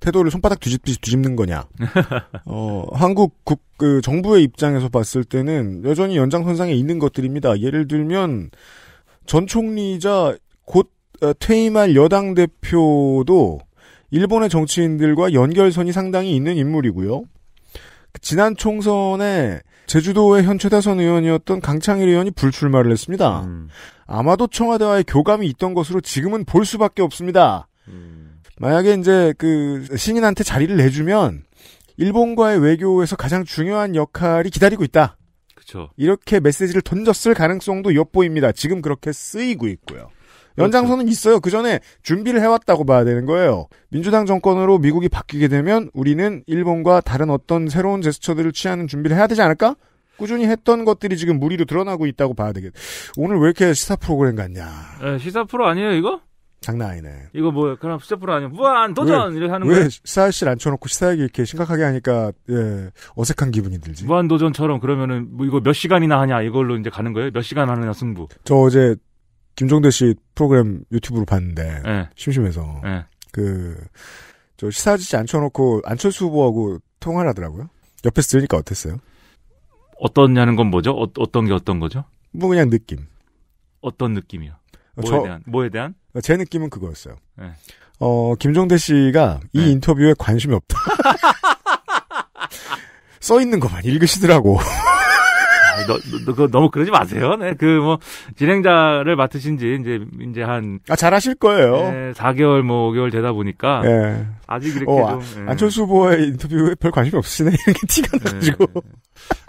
태도를 손바닥 뒤집듯이 뒤집는 거냐? 어, 한국 국, 그 정부의 입장에서 봤을 때는 여전히 연장선상에 있는 것들입니다. 예를 들면 전 총리이자 곧 어, 퇴임할 여당 대표도 일본의 정치인들과 연결선이 상당히 있는 인물이고요. 지난 총선에 제주도의 현최다선 의원이었던 강창일 의원이 불출마를 했습니다. 음. 아마도 청와대와의 교감이 있던 것으로 지금은 볼 수밖에 없습니다. 음. 만약에 이제 그 신인한테 자리를 내주면 일본과의 외교에서 가장 중요한 역할이 기다리고 있다. 그렇죠. 이렇게 메시지를 던졌을 가능성도 엿보입니다. 지금 그렇게 쓰이고 있고요. 그렇죠. 연장선은 있어요. 그 전에 준비를 해왔다고 봐야 되는 거예요. 민주당 정권으로 미국이 바뀌게 되면 우리는 일본과 다른 어떤 새로운 제스처들을 취하는 준비를 해야 되지 않을까? 꾸준히 했던 것들이 지금 무리로 드러나고 있다고 봐야 되겠. 오늘 왜 이렇게 시사 프로그램 같냐? 에, 시사 프로 아니에요 이거? 장난 아니네. 이거 뭐 그럼 시사 프로 아니야? 무한 도전 왜, 이렇게 하는 거야? 왜 사실 앉혀놓고 시사 얘기 이렇게 심각하게 하니까 예, 어색한 기분이 들지? 무한 도전처럼 그러면은 뭐 이거 몇 시간이나 하냐 이걸로 이제 가는 거예요? 몇 시간 하느냐 승부? 저 어제 김종대 씨 프로그램 유튜브로 봤는데 에. 예. 심심해서 예. 그저 시사 아저씨 앉혀놓고 안철수 후보하고 통화를 하더라고요. 옆에서 들으니까 어땠어요? 어떠냐는 건 뭐죠? 어, 어떤 게 어떤 거죠? 뭐 그냥 느낌. 어떤 느낌이요? 어, 뭐에 저, 대한? 뭐에 대한? 어, 제 느낌은 그거였어요. 네. 어, 김종대 씨가 이 네. 인터뷰에 관심이 없다. 써 있는 것만 읽으시더라고. 너, 너, 그 너무 그러지 마세요. 네, 그 뭐 진행자를 맡으신 지 이제 이제 한 아, 잘하실 거예요. 네, 4개월 뭐 5개월 되다 보니까 네. 아직 어, 이렇게 어, 좀 네. 안철수 후보의 인터뷰에 별 관심이 없으시네. 이렇게 티가 네. 나가지고.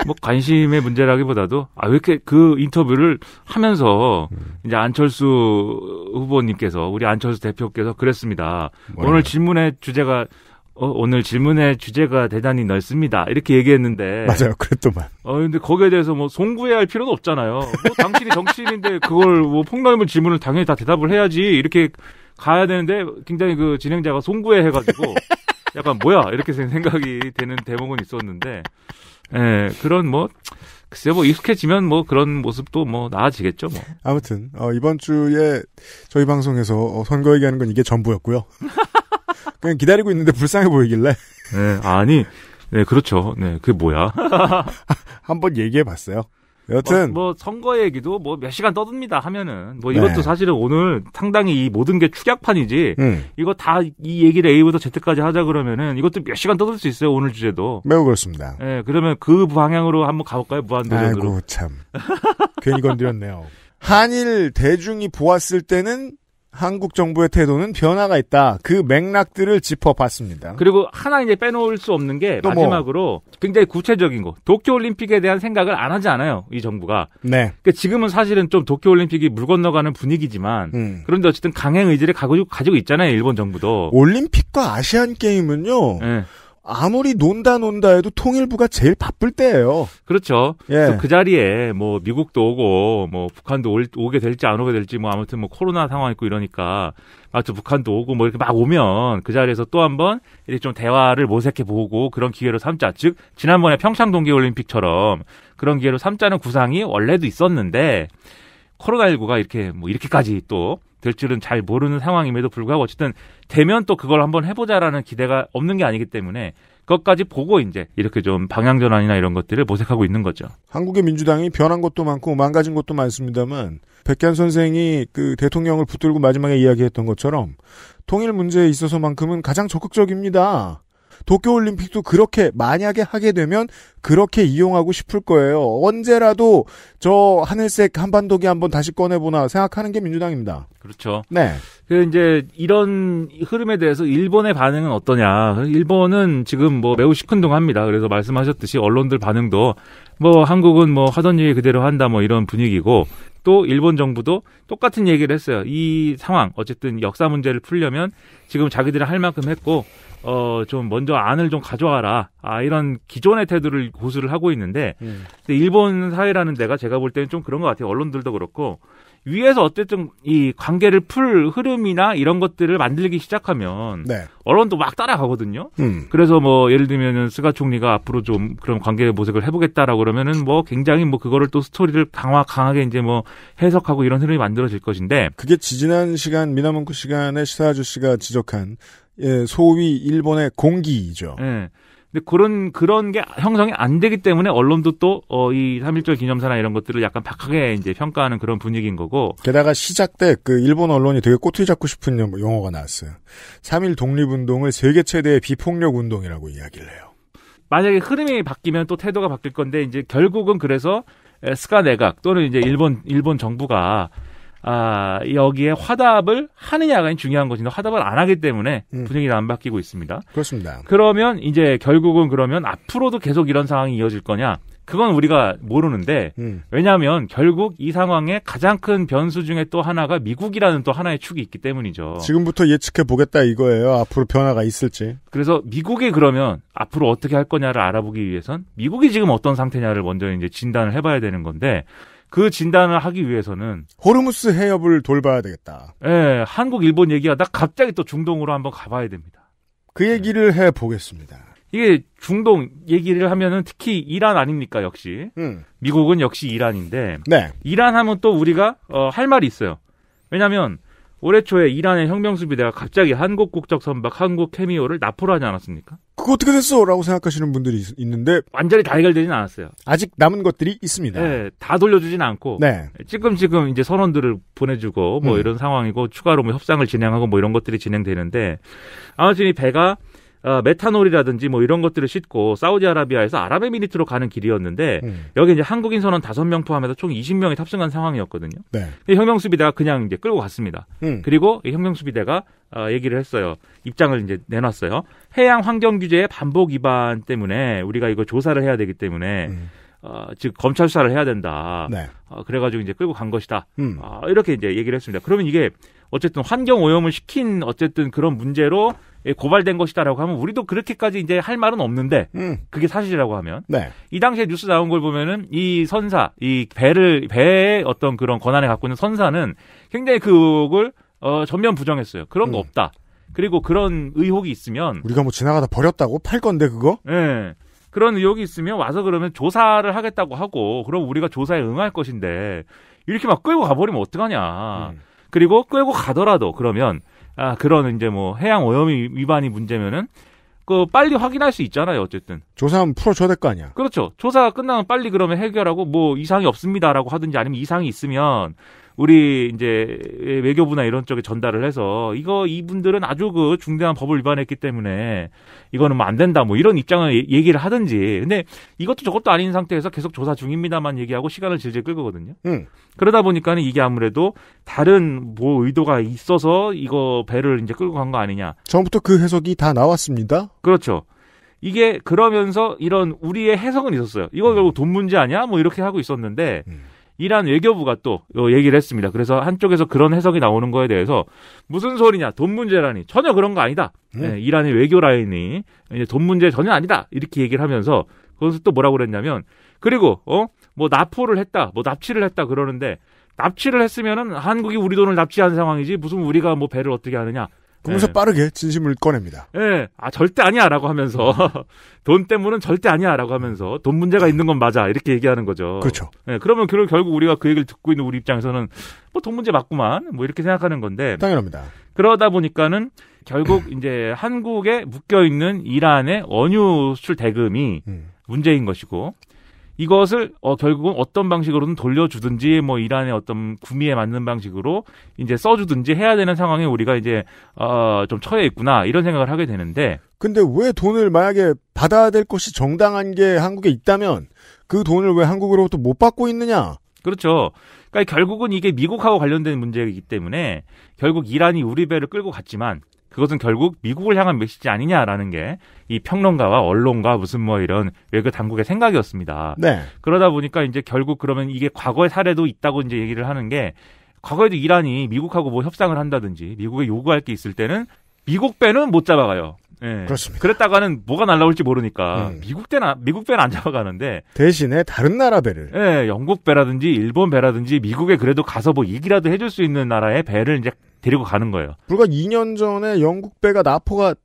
뭐 관심의 문제라기보다도 아왜 이렇게 그 인터뷰를 하면서 음. 이제 안철수 후보님께서 우리 안철수 대표께서 그랬습니다. 뭐예요? 오늘 질문의 주제가 어, 오늘 질문의 주제가 대단히 넓습니다. 이렇게 얘기했는데. 맞아요. 그랬더만. 어, 근데 거기에 대해서 뭐 송구해야 할필요는 없잖아요. 뭐 당신이 정치인인데 그걸 뭐 폭넓은 질문을 당연히 다 대답을 해야지. 이렇게 가야 되는데 굉장히 그 진행자가 송구해 해가지고 약간 뭐야 이렇게 생각이 되는 대목은 있었는데 예 그런 뭐 글쎄 뭐 익숙해지면 뭐 그런 모습도 뭐 나아지겠죠 뭐 아무튼 어, 이번 주에 저희 방송에서 어, 선거 얘기하는 건 이게 전부였고요 그냥 기다리고 있는데 불쌍해 보이길래. 네, 아니, 네, 그렇죠. 네, 그게 뭐야. 한번 얘기해 봤어요. 여튼. 뭐, 뭐, 선거 얘기도 뭐 몇 시간 떠듭니다 하면은. 뭐 이것도 네. 사실은 오늘 상당히 이 모든 게 축약판이지. 음. 이거 다 이 얘기를 A부터 Z까지 하자 그러면은 이것도 몇 시간 떠들 수 있어요 오늘 주제도. 매우 그렇습니다. 예, 네, 그러면 그 방향으로 한번 가볼까요? 무한도전으로. 아이고, 참. 괜히 건드렸네요. 한일 대중이 보았을 때는 한국 정부의 태도는 변화가 있다. 그 맥락들을 짚어봤습니다. 그리고 하나 이제 빼놓을 수 없는 게 뭐? 마지막으로 뭐. 굉장히 구체적인 거. 도쿄올림픽에 대한 생각을 안 하지 않아요. 이 정부가. 네. 그러니까 지금은 사실은 좀 도쿄올림픽이 물 건너가는 분위기지만 음. 그런데 어쨌든 강행 의지를 가지고, 가지고 있잖아요. 일본 정부도. 올림픽과 아시안 게임은요. 네. 아무리 논다 논다 해도 통일부가 제일 바쁠 때예요. 그렇죠. 예. 그 자리에 뭐 미국도 오고 뭐 북한도 올, 오게 될지 안 오게 될지 뭐 아무튼 뭐 코로나 상황 있고 이러니까 마치 북한도 오고 뭐 이렇게 막 오면 그 자리에서 또 한번 이렇게 좀 대화를 모색해 보고 그런 기회로 삼자. 즉 지난번에 평창 동계 올림픽처럼 그런 기회로 삼자는 구상이 원래도 있었는데 코로나19가 이렇게 뭐 이렇게까지 또될 줄은 잘 모르는 상황임에도 불구하고 어쨌든 되면 또 그걸 한번 해보자라는 기대가 없는 게 아니기 때문에 그것까지 보고 이제 이렇게 좀 방향 전환이나 이런 것들을 모색하고 있는 거죠. 한국의 민주당이 변한 것도 많고 망가진 것도 많습니다만 백현 선생이 그 대통령을 붙들고 마지막에 이야기했던 것처럼 통일 문제에 있어서만큼은 가장 적극적입니다. 도쿄올림픽도 그렇게 만약에 하게 되면 그렇게 이용하고 싶을 거예요. 언제라도 저 하늘색 한반도기 한번 다시 꺼내보나 생각하는 게 민주당입니다. 그렇죠. 네. 그 이제 이런 흐름에 대해서 일본의 반응은 어떠냐. 일본은 지금 뭐 매우 시큰둥합니다. 그래서 말씀하셨듯이 언론들 반응도 뭐 한국은 뭐 하던 얘기 그대로 한다 뭐 이런 분위기고 또 일본 정부도 똑같은 얘기를 했어요. 이 상황 어쨌든 역사 문제를 풀려면 지금 자기들이 할 만큼 했고 어, 좀 먼저 안을 좀 가져와라. 아, 이런 기존의 태도를 고수를 하고 있는데, 음. 근데 일본 사회라는 데가 제가 볼 때는 좀 그런 것 같아요. 언론들도 그렇고, 위에서 어쨌든 이 관계를 풀 흐름이나 이런 것들을 만들기 시작하면 네. 언론도 막 따라가거든요. 음. 그래서 뭐 예를 들면은 스가 총리가 앞으로 좀 그런 관계 모색을 해보겠다라고 그러면은 뭐 굉장히 뭐 그거를 또 스토리를 강화 강하게 이제 뭐 해석하고 이런 흐름이 만들어질 것인데 그게 지지난 시간 미나문쿠 시간에 시사 아씨가 지적한 예, 소위 일본의 공기이죠. 예. 근데 그런 그런 게 형성이 안 되기 때문에 언론도 또이 어, 3.1절 기념사나 이런 것들을 약간 박하게 이제 평가하는 그런 분위기인 거고. 게다가 시작 때 그 일본 언론이 되게 꼬투리 잡고 싶은 용어가 나왔어요. 3.1 독립운동을 세계 최대의 비폭력 운동이라고 이야기를 해요. 만약에 흐름이 바뀌면 또 태도가 바뀔 건데 이제 결국은 그래서 스카 내각 또는 이제 일본 일본 정부가 아, 여기에 화답을 하느냐가 중요한 것인데 화답을 안 하기 때문에 음. 분위기가 안 바뀌고 있습니다. 그렇습니다. 그러면 이제 결국은 그러면 앞으로도 계속 이런 상황이 이어질 거냐? 그건 우리가 모르는데 음. 왜냐하면 결국 이 상황의 가장 큰 변수 중에 또 하나가 미국이라는 또 하나의 축이 있기 때문이죠. 지금부터 예측해 보겠다 이거예요. 앞으로 변화가 있을지. 그래서 미국이 그러면 앞으로 어떻게 할 거냐를 알아보기 위해선 미국이 지금 어떤 상태냐를 먼저 이제 진단을 해봐야 되는 건데 그 진단을 하기 위해서는 호르무스 해협을 돌봐야 되겠다. 예, 한국 일본 얘기가나 갑자기 또 중동으로 한번 가봐야 됩니다. 그 얘기를 네. 해 보겠습니다. 이게 중동 얘기를 하면은 특히 이란 아닙니까 역시 음. 미국은 역시 이란인데 네. 이란 하면 또 우리가 어, 할 말이 있어요. 왜냐하면 올해 초에 이란의 혁명수비대가 갑자기 한국 국적 선박 한국 케미오를 납포를 하지 않았습니까? 그거 어떻게 됐어? 라고 생각하시는 분들이 있, 는데 완전히 다 해결되진 않았어요. 아직 남은 것들이 있습니다. 네, 다 돌려주진 않고 네. 지금지금 이제 선원들을 보내주고 뭐 음. 이런 상황이고 추가로 뭐 협상을 진행하고 뭐 이런 것들이 진행되는데 아무튼 이 배가 어, 메탄올이라든지 뭐 이런 것들을 싣고 사우디아라비아에서 아랍에미리트로 가는 길이었는데 음. 여기 이제 한국인 선원 다섯 명 포함해서 총 이십 명이 탑승한 상황이었거든요. 네. 혁명수비대가 그냥 이제 끌고 갔습니다. 음. 그리고 혁명수비대가 어, 얘기를 했어요. 입장을 이제 내놨어요. 해양 환경 규제의 반복 위반 때문에 우리가 이거 조사를 해야 되기 때문에 음. 어, 즉 검찰 수사를 해야 된다. 네. 어, 그래가지고 이제 끌고 간 것이다. 음. 어, 이렇게 이제 얘기를 했습니다. 그러면 이게 어쨌든 환경 오염을 시킨 어쨌든 그런 문제로 예, 고발된 것이다라고 하면 우리도 그렇게까지 이제 할 말은 없는데 음. 그게 사실이라고 하면 네. 이 당시에 뉴스 나온 걸 보면은 이 선사 이 배를 배의 어떤 그런 권한을 갖고 있는 선사는 굉장히 그걸 어, 전면 부정했어요. 그런 거 음. 없다. 그리고 그런 의혹이 있으면 우리가 뭐 지나가다 버렸다고 팔 건데 그거? 예. 네. 그런 의혹이 있으면 와서 그러면 조사를 하겠다고 하고 그럼 우리가 조사에 응할 것인데 이렇게 막 끌고 가버리면 어떡하냐. 음. 그리고 끌고 가더라도 그러면 아, 그런 이제 뭐 해양 오염 위반이 문제면은 그 빨리 확인할 수 있잖아요. 어쨌든 조사하면 풀어줘야 될 거 아니야. 그렇죠. 조사가 끝나면 빨리 그러면 해결하고 뭐 이상이 없습니다라고 하든지 아니면 이상이 있으면 우리 이제 외교부나 이런 쪽에 전달을 해서 이거 이분들은 아주 그 중대한 법을 위반했기 때문에 이거는 뭐 안 된다 뭐 이런 입장을 얘기를 하든지 근데 이것도 저것도 아닌 상태에서 계속 조사 중입니다만 얘기하고 시간을 질질 끌거든요. 음. 그러다 보니까는 이게 아무래도 다른 뭐 의도가 있어서 이거 배를 이제 끌고 간 거 아니냐. 처음부터 그 해석이 다 나왔습니다. 그렇죠. 이게 그러면서 이런 우리의 해석은 있었어요. 이거 결국 돈 문제 아니야? 뭐 이렇게 하고 있었는데 음. 이란 외교부가 또 얘기를 했습니다. 그래서 한쪽에서 그런 해석이 나오는 거에 대해서 무슨 소리냐, 돈 문제라니 전혀 그런 거 아니다. 음. 예, 이란의 외교 라인이 이제 돈 문제 전혀 아니다 이렇게 얘기를 하면서 그것을 또 뭐라고 그랬냐면 그리고 어뭐 납포를 했다, 뭐 납치를 했다 그러는데 납치를 했으면은 한국이 우리 돈을 납치한 상황이지 무슨 우리가 뭐 배를 어떻게 하느냐 그러면서 네. 빠르게 진심을 꺼냅니다. 예. 네. 아, 절대 아니야. 라고 하면서. 돈 때문은 절대 아니야. 라고 하면서. 돈 문제가 있는 건 맞아. 이렇게 얘기하는 거죠. 그렇죠. 예. 네. 그러면 결국 우리가 그 얘기를 듣고 있는 우리 입장에서는 뭐 돈 문제 맞구만. 뭐 이렇게 생각하는 건데. 당연합니다. 그러다 보니까는 결국 이제 한국에 묶여있는 이란의 원유 수출 대금이 음. 문제인 것이고. 이것을 어, 결국은 어떤 방식으로든 돌려주든지 뭐 이란의 어떤 구미에 맞는 방식으로 이제 써주든지 해야 되는 상황에 우리가 이제 어, 좀 처해 있구나 이런 생각을 하게 되는데. 근데 왜 돈을 만약에 받아야 될 것이 정당한 게 한국에 있다면 그 돈을 왜 한국으로부터 못 받고 있느냐? 그렇죠. 그러니까 결국은 이게 미국하고 관련된 문제이기 때문에 결국 이란이 우리 배를 끌고 갔지만 그것은 결국 미국을 향한 메시지 아니냐라는 게 이 평론가와 언론과 무슨 뭐 이런 외교 당국의 생각이었습니다. 네. 그러다 보니까 이제 결국 그러면 이게 과거의 사례도 있다고 이제 얘기를 하는 게 과거에도 이란이 미국하고 뭐 협상을 한다든지 미국에 요구할 게 있을 때는 미국 배는 못 잡아가요. 네. 그렇습니다. 그랬다가는 뭐가 날라올지 모르니까 음. 미국 때나 미국 배는 안 잡아가는데 대신에 다른 나라 배를 네, 영국 배라든지 일본 배라든지 미국에 그래도 가서 뭐 이기라도 해줄 수 있는 나라의 배를 이제 데리고 가는 거예요. 불과 2년 전에 영국 배가 나포가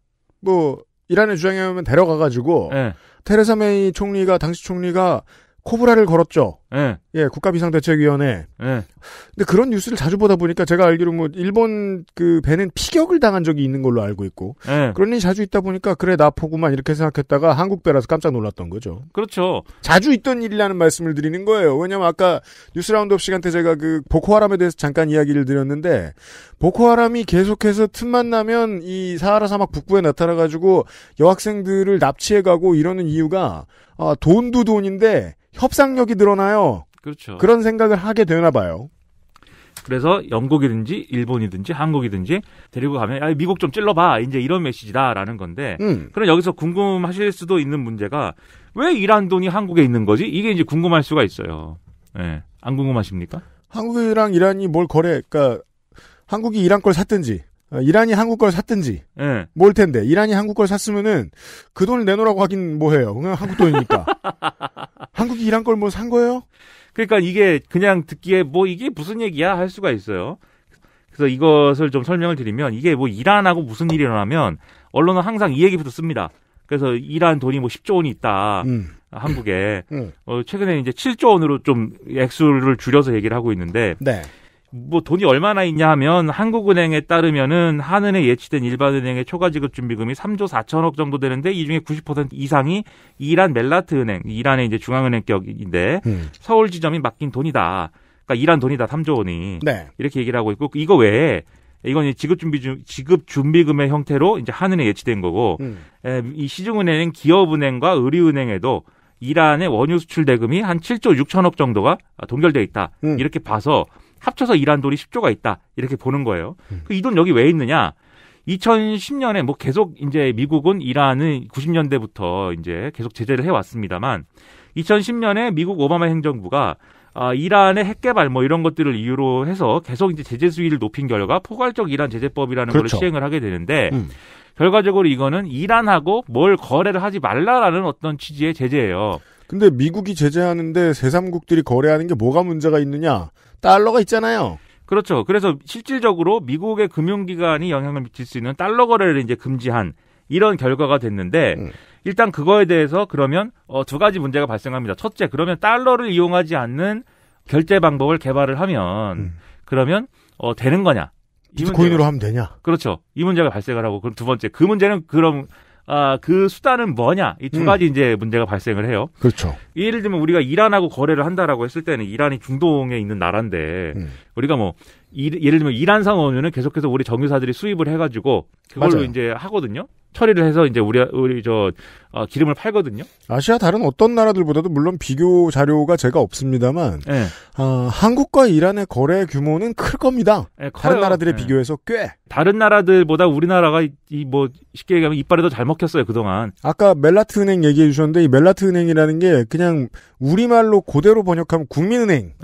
뭐 이란을 주장하면 데려가가지고 네. 테레사 메이 총리가 당시 총리가 코브라를 걸었죠. 예. 예, 국가비상대책위원회. 예. 근데 그런 뉴스를 자주 보다 보니까 제가 알기로 뭐 일본 그 배는 피격을 당한 적이 있는 걸로 알고 있고 예. 그런 일이 자주 있다 보니까 그래 나포구만 이렇게 생각했다가 한국 배라서 깜짝 놀랐던 거죠. 그렇죠. 자주 있던 일이라는 말씀을 드리는 거예요. 왜냐면 아까 뉴스 라운드업 시간 때 제가 그 보코하람에 대해서 잠깐 이야기를 드렸는데 보코하람이 계속해서 틈만 나면 이 사하라 사막 북부에 나타나 가지고 여학생들을 납치해 가고 이러는 이유가 아, 돈도 돈인데 협상력이 늘어나요. 그렇죠. 그런 생각을 하게 되나 봐요. 그래서 영국이든지 일본이든지 한국이든지 데리고 가면 아 미국 좀 찔러봐 이제 이런 메시지다라는 건데 음. 그럼 여기서 궁금하실 수도 있는 문제가 왜 이란 돈이 한국에 있는 거지 이게 이제 궁금할 수가 있어요. 예, 네. 안 궁금하십니까? 한국이랑 이란이 뭘 거래? 그러니까 한국이 이란 걸 샀든지 어, 이란이 한국 걸 샀든지 네. 뭘 텐데 이란이 한국 걸 샀으면은 그 돈을 내놓으라고 하긴 뭐해요 그냥 한국 돈이니까 한국이 이란 걸 뭐 산 거예요? 그러니까 이게 그냥 듣기에 뭐 이게 무슨 얘기야 할 수가 있어요. 그래서 이것을 좀 설명을 드리면 이게 뭐 이란하고 무슨 일이 일어나면 언론은 항상 이 얘기부터 씁니다. 그래서 이란 돈이 뭐 10조 원이 있다. 음. 한국에 음. 어, 최근에 이제 7조 원으로 좀 액수를 줄여서 얘기를 하고 있는데 네. 뭐 돈이 얼마나 있냐 하면 한국은행에 따르면은 한은에 예치된 일반은행의 초과지급 준비금이 3조 4천억 정도 되는데 이 중에 90% 이상이 이란 멜라트 은행, 이란의 이제 중앙은행격인데 음. 서울 지점이 맡긴 돈이다. 그러니까 이란 돈이다 3조 원이 네. 이렇게 얘기를 하고 있고 이거 외에 이건 지급 준비 지급 준비금의 형태로 이제 한은에 예치된 거고 음. 에, 이 시중은행, 기업은행과 의리은행에도 이란의 원유 수출 대금이 한 7조 6천억 정도가 동결돼 있다. 음. 이렇게 봐서 합쳐서 일한 돈이 10조가 있다. 이렇게 보는 거예요. 음. 그 이 돈 여기 왜 있느냐? 2010년에 뭐 계속 이제 미국은 이란은 90년대부터 이제 계속 제재를 해왔습니다만 2010년에 미국 오바마 행정부가 아, 이란의 핵개발 뭐 이런 것들을 이유로 해서 계속 이제 제재 수위를 높인 결과 포괄적 이란 제재법이라는 그렇죠. 걸 시행을 하게 되는데 음. 결과적으로 이거는 이란하고 뭘 거래를 하지 말라라는 어떤 취지의 제재예요. 근데 미국이 제재하는데 세삼국들이 거래하는 게 뭐가 문제가 있느냐? 달러가 있잖아요. 그렇죠. 그래서 실질적으로 미국의 금융기관이 영향을 미칠 수 있는 달러 거래를 이제 금지한 이런 결과가 됐는데 음. 일단 그거에 대해서 그러면 어, 두 가지 문제가 발생합니다. 첫째, 그러면 달러를 이용하지 않는 결제 방법을 개발을 하면 음. 그러면 어, 되는 거냐? 비트코인으로 문제가, 하면 되냐? 그렇죠. 이 문제가 발생을 하고 그럼 두 번째 그 문제는 그럼 아, 그 수단은 뭐냐? 이두 음. 가지 이제 문제가 발생을 해요. 그렇죠. 예를 들면 우리가 이란하고 거래를 한다라고 했을 때는 이란이 중동에 있는 나라인데 음. 우리가 뭐 이, 예를 들면 이란산 원유는 계속해서 우리 정유사들이 수입을 해가지고 그걸로 맞아요. 이제 하거든요. 처리를 해서 이제 우리 우리 저 어, 기름을 팔거든요. 아시아 다른 어떤 나라들보다도 물론 비교 자료가 제가 없습니다만 네. 어, 한국과 이란의 거래 규모는 클 겁니다. 네, 다른 나라들에 네. 비교해서 꽤. 다른 나라들보다 우리나라가 이 뭐 쉽게 얘기하면 이빨에 더잘 먹혔어요 그동안. 아까 멜라트 은행 얘기해 주셨는데 이 멜라트 은행이라는 게 그냥 우리말로 고대로 번역하면 국민은행.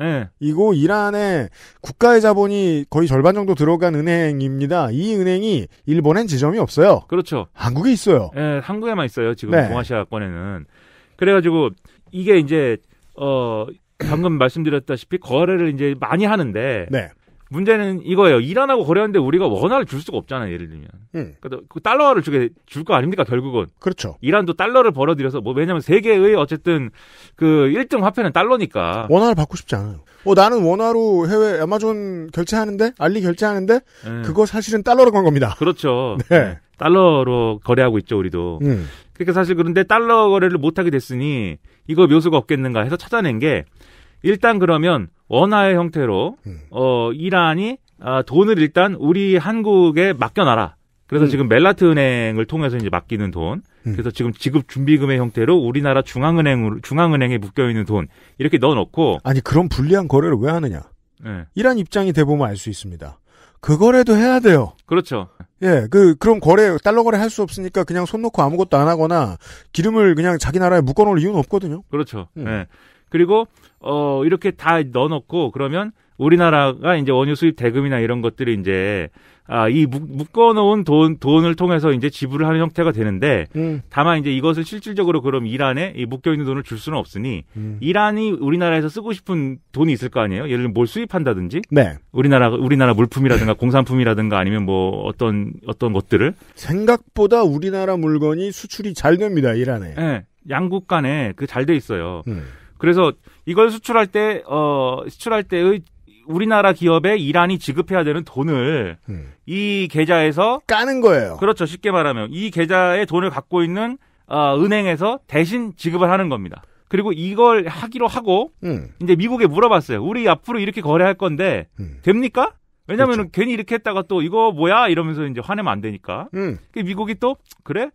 이고 이란의 국가의 자본이 거의 절반 정도 들어간 은행입니다. 이 은행이 일본엔 지점이 없어요. 그렇죠. 한국에 있어요. 예, 네, 한국에만 있어요. 지금 네. 동아시아권에는. 그래가지고 이게 이제 어 방금 말씀드렸다시피 거래를 이제 많이 하는데 네. 문제는 이거예요. 이란하고 거래하는데 우리가 원화를 줄 수가 없잖아요. 예를 들면. 음. 그러니까 그 달러화를 주게 줄 거 아닙니까 결국은. 그렇죠. 이란도 달러를 벌어들여서 뭐 왜냐하면 세계의 어쨌든 그 1등 화폐는 달러니까. 원화를 받고 싶지 않아요. 어 나는 원화로 해외 아마존 결제하는데 알리 결제하는데 네. 그거 사실은 달러로 간 겁니다. 그렇죠. 네. 네. 달러로 거래하고 있죠, 우리도. 음. 그러니까 사실 그런데 달러 거래를 못하게 됐으니 이거 묘수가 없겠는가 해서 찾아낸 게 일단 그러면 원화의 형태로 음. 어 이란이 아, 돈을 일단 우리 한국에 맡겨놔라. 그래서 음. 지금 멜라트 은행을 통해서 이제 맡기는 돈. 음. 그래서 지금 지급 준비금의 형태로 우리나라 중앙은행으로 중앙은행에 묶여 있는 돈 이렇게 넣어 놓고 아니 그런 불리한 거래를 왜 하느냐? 네. 이란 입장이 돼보면알 수 있습니다. 그거라도 해야 돼요. 그렇죠. 예, 그, 그럼 거래, 달러 거래 할 수 없으니까 그냥 손 놓고 아무것도 안 하거나 기름을 그냥 자기 나라에 묶어 놓을 이유는 없거든요. 그렇죠. 음. 예. 그리고, 어, 이렇게 다 넣어놓고 그러면 우리나라가 이제 원유 수입 대금이나 이런 것들이 이제 아, 이 묶어 놓은 돈 돈을 통해서 이제 지불을 하는 형태가 되는데 음. 다만 이제 이것을 실질적으로 그럼 이란에 이 묶여 있는 돈을 줄 수는 없으니 음. 이란이 우리나라에서 쓰고 싶은 돈이 있을 거 아니에요. 예를 들면 뭘 수입한다든지 네. 우리나라 우리나라 물품이라든가 공산품이라든가 아니면 뭐 어떤 어떤 것들을 생각보다 우리나라 물건이 수출이 잘 됩니다. 이란에. 네. 양국 간에 그 잘 돼 있어요. 음. 그래서 이걸 수출할 때, 어, 수출할 때의 우리나라 기업에 이란이 지급해야 되는 돈을 음. 이 계좌에서 까는 거예요. 그렇죠. 쉽게 말하면 이 계좌에 돈을 갖고 있는 어, 은행에서 대신 지급을 하는 겁니다. 그리고 이걸 하기로 하고 음. 이제 미국에 물어봤어요. 우리 앞으로 이렇게 거래할 건데 음. 됩니까? 왜냐면은 그렇죠. 괜히 이렇게 했다가 또 이거 뭐야 이러면서 이제 화내면 안 되니까. 음. 그 미국이 또 그래?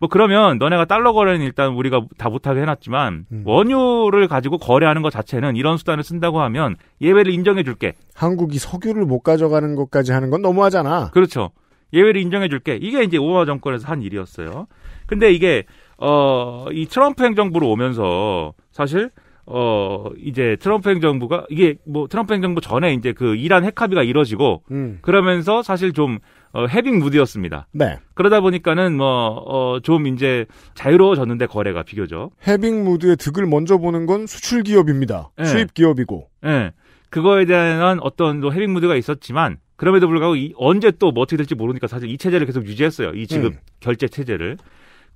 뭐 그러면 너네가 달러 거래는 일단 우리가 다 못하게 해놨지만 음. 원유를 가지고 거래하는 것 자체는 이런 수단을 쓴다고 하면 예외를 인정해줄게. 한국이 석유를 못 가져가는 것까지 하는 건 너무하잖아. 그렇죠. 예외를 인정해줄게. 이게 이제 오바마 정권에서 한 일이었어요. 근데 이게 어 이 트럼프 행정부로 오면서 사실 어 이제 트럼프 행정부가 이게 뭐 트럼프 행정부 전에 이제 그 이란 핵합의가 이뤄지고 음. 그러면서 사실 좀 어, 해빙 무드였습니다. 네. 그러다 보니까는 뭐좀 어, 어, 이제 자유로워졌는데 거래가 비교적 해빙 무드의 득을 먼저 보는 건 수출 기업입니다. 네. 수입 기업이고. 네. 그거에 대한 어떤 또 해빙 무드가 있었지만 그럼에도 불구하고 이, 언제 또뭐 어떻게 될지 모르니까 사실 이 체제를 계속 유지했어요. 이지금 음. 결제 체제를.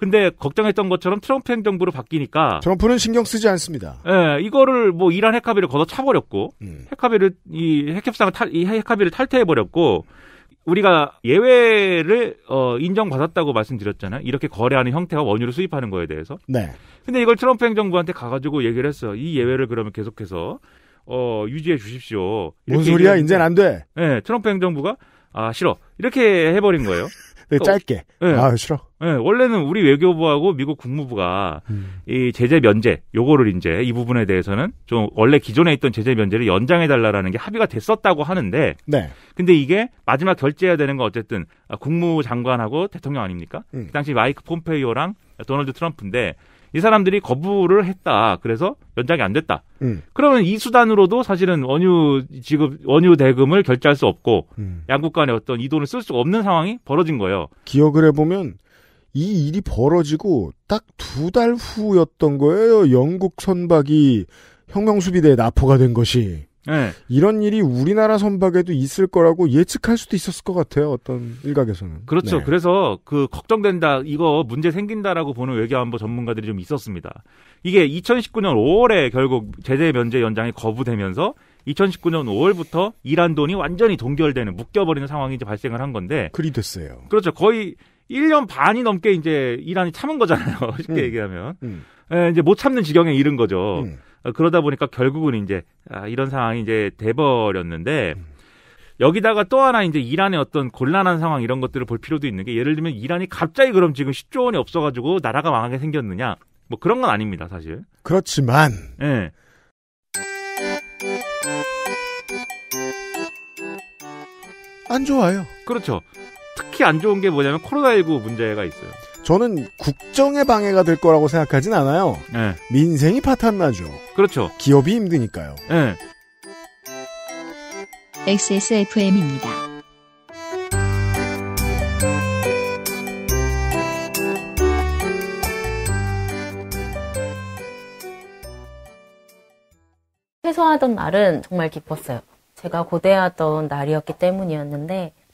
근데 걱정했던 것처럼 트럼프 행정부로 바뀌니까 트럼프는 신경 쓰지 않습니다. 예, 이거를 뭐 이란 핵합의를 걷어 차버렸고 음. 핵합의를 이 핵협상을 탈이 핵합의를 탈퇴해 버렸고 우리가 예외를 어, 인정받았다고 말씀드렸잖아요. 이렇게 거래하는 형태와 원유를 수입하는 거에 대해서. 네. 근데 이걸 트럼프 행정부한테 가가지고 얘기를 했어. 이 예외를 그러면 계속해서 어, 유지해 주십시오. 뭔 소리야? 이제는 안 돼. 예, 트럼프 행정부가 아 싫어 이렇게 해버린 거예요. 그 짧게. 네. 아 싫어. 네, 원래는 우리 외교부하고 미국 국무부가 음. 이 제재 면제 요거를 이제 이 부분에 대해서는 좀 원래 기존에 있던 제재 면제를 연장해 달라라는 게 합의가 됐었다고 하는데. 네. 근데 이게 마지막 결제해야 되는 건 어쨌든 아, 국무장관하고 대통령 아닙니까? 음. 그 당시 마이크 폼페이오랑 도널드 트럼프인데 이 사람들이 거부를 했다. 그래서 연장이 안 됐다. 음. 그러면 이 수단으로도 사실은 원유 지급 원유 대금을 결제할 수 없고 음. 양국 간에 어떤 이 돈을 쓸 수 없는 상황이 벌어진 거예요. 기억을 해보면 이 일이 벌어지고 딱 두 달 후였던 거예요. 영국 선박이 혁명수비대에 납포가 된 것이. 네. 이런 일이 우리나라 선박에도 있을 거라고 예측할 수도 있었을 것 같아요. 어떤 일각에서는. 그렇죠. 네. 그래서 그 걱정된다, 이거 문제 생긴다라고 보는 외교안보 전문가들이 좀 있었습니다. 이게 2019년 5월에 결국 제재 면제 연장이 거부되면서 2019년 5월부터 이란돈이 완전히 동결되는 묶여버리는 상황이 이제 발생을 한 건데. 그리 됐어요. 그렇죠. 거의 1년 반이 넘게 이제 이란이 참은 거잖아요. 쉽게 음. 얘기하면. 음. 예, 이제 못 참는 지경에 이른 거죠. 음. 어, 그러다 보니까 결국은 이제 아, 이런 상황이 이제 돼버렸는데 여기다가 또 하나 이제 이란의 어떤 곤란한 상황 이런 것들을 볼 필요도 있는 게 예를 들면 이란이 갑자기 그럼 지금 10조 원이 없어가지고 나라가 망하게 생겼느냐 뭐 그런 건 아닙니다 사실. 그렇지만. 예. 네. 안 좋아요. 그렇죠. 특히 안 좋은 게 뭐냐면 코로나19 문제가 있어요. 저는 국정의 방해가 될 거라고 생각하진 않아요. 네. 민생이 파탄나죠. 그렇죠. 기업이 힘드니까요. 네. 예. XSFM입니다. 퇴소하던 날은 정말 기뻤어요. 제가 고대하던 날이었기 때문이었는데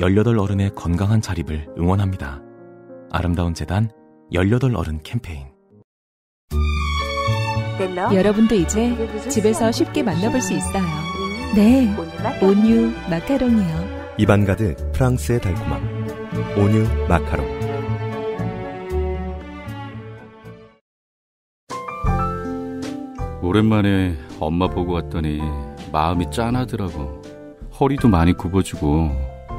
18 어른의 건강한 자립을 응원합니다. 아름다운 재단 18 어른 캠페인 여러분도 이제 네, 집에서 쉽게 만나볼 수 있어요. 음, 네, 온유 마카롱이요. 입안 가득 프랑스의 달콤함. 온유 마카롱. 오랜만에 엄마 보고 왔더니 마음이 짠하더라고. 허리도 많이 굽어지고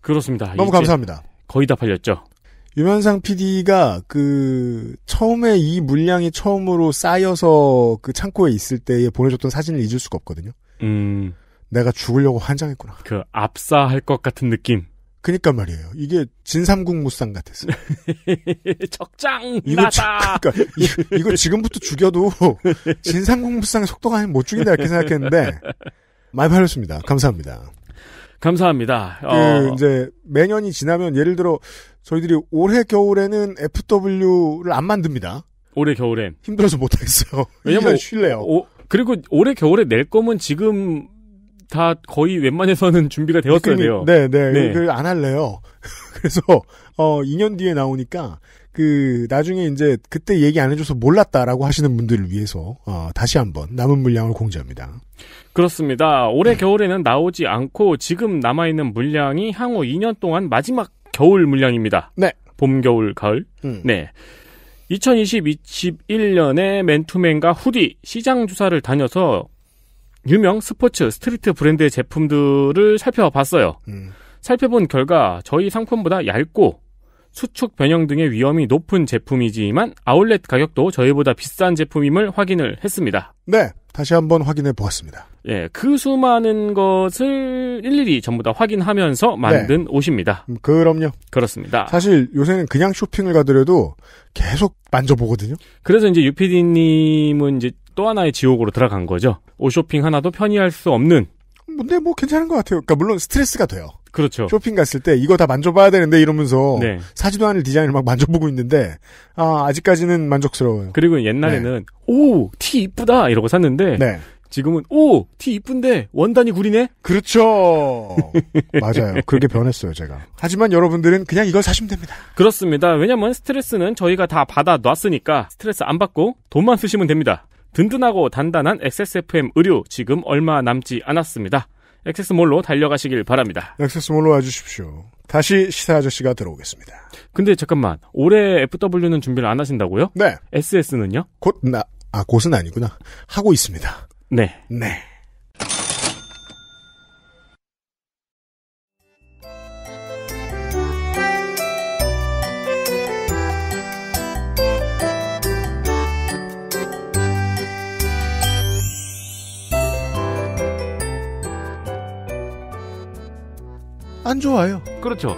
그렇습니다. 너무 감사합니다. 거의 다 팔렸죠. 유면상 PD가 그 처음에 이 물량이 처음으로 쌓여서 그 창고에 있을 때에 보내줬던 사진을 잊을 수가 없거든요. 음. 내가 죽으려고 환장했구나. 그 압사할 것 같은 느낌. 그니까 말이에요. 이게 진삼국 무쌍 같았어. 적장 이거 나다. 저, 그러니까 이, 이거 지금부터 죽여도 진삼국 무쌍 의 속도가 못 죽인다 이렇게 생각했는데 많이 팔렸습니다. 감사합니다. 감사합니다. 그 어... 이제 매년이 지나면 예를 들어 저희들이 올해 겨울에는 FW를 안 만듭니다. 올해 겨울엔 힘들어서 못하겠어요. 왜냐면 쉴래요. 오, 그리고 올해 겨울에 낼 거면 지금 다 거의 웬만해서는 준비가 되었어야 돼요. 네, 네. 네. 그 안 할래요. 그래서 어 2년 뒤에 나오니까 그 나중에 이제 그때 얘기 안 해줘서 몰랐다라고 하시는 분들을 위해서 어, 다시 한번 남은 물량을 공지합니다. 그렇습니다. 올해 네. 겨울에는 나오지 않고 지금 남아 있는 물량이 향후 2년 동안 마지막 겨울 물량입니다. 네. 봄, 겨울, 가을. 음. 네. 2021년에 맨투맨과 후디 시장 주사를 다녀서 유명 스포츠 스트리트 브랜드의 제품들을 살펴봤어요. 음. 살펴본 결과 저희 상품보다 얇고 수축 변형 등의 위험이 높은 제품이지만 아울렛 가격도 저희보다 비싼 제품임을 확인을 했습니다. 네. 다시 한번 확인해 보았습니다. 예, 그 수많은 것을 일일이 전부 다 확인하면서 만든 네. 옷입니다. 음, 그럼요. 그렇습니다. 사실 요새는 그냥 쇼핑을 가더라도 계속 만져보거든요. 그래서 이제 유피디님은 이제 또 하나의 지옥으로 들어간 거죠. 옷 쇼핑 하나도 편의할 수 없는 근데 뭐 괜찮은 것 같아요. 그러니까 물론 스트레스가 돼요. 그렇죠. 쇼핑 갔을 때 이거 다 만져봐야 되는데 이러면서 네. 사지도 않을 디자인을 막 만져보고 있는데 아 아직까지는 만족스러워요. 그리고 옛날에는 네. 오티 이쁘다 이러고 샀는데 네. 지금은 오티 이쁜데 원단이 구리네. 그렇죠. 맞아요. 그렇게 변했어요 제가. 하지만 여러분들은 그냥 이걸 사시면 됩니다. 그렇습니다. 왜냐면 스트레스는 저희가 다 받아 놨으니까 스트레스 안 받고 돈만 쓰시면 됩니다. 든든하고 단단한 XSFM 의류 지금 얼마 남지 않았습니다. 엑세스몰로 달려가시길 바랍니다. 엑세스몰로 와주십시오. 다시 시사 아저씨가 들어오겠습니다. 근데 잠깐만 올해 FW는 준비를 안 하신다고요? 네. SS는요? 곧 나, 아 곧은 아니구나. 하고 있습니다. 네. 네. 안 좋아요. 그렇죠.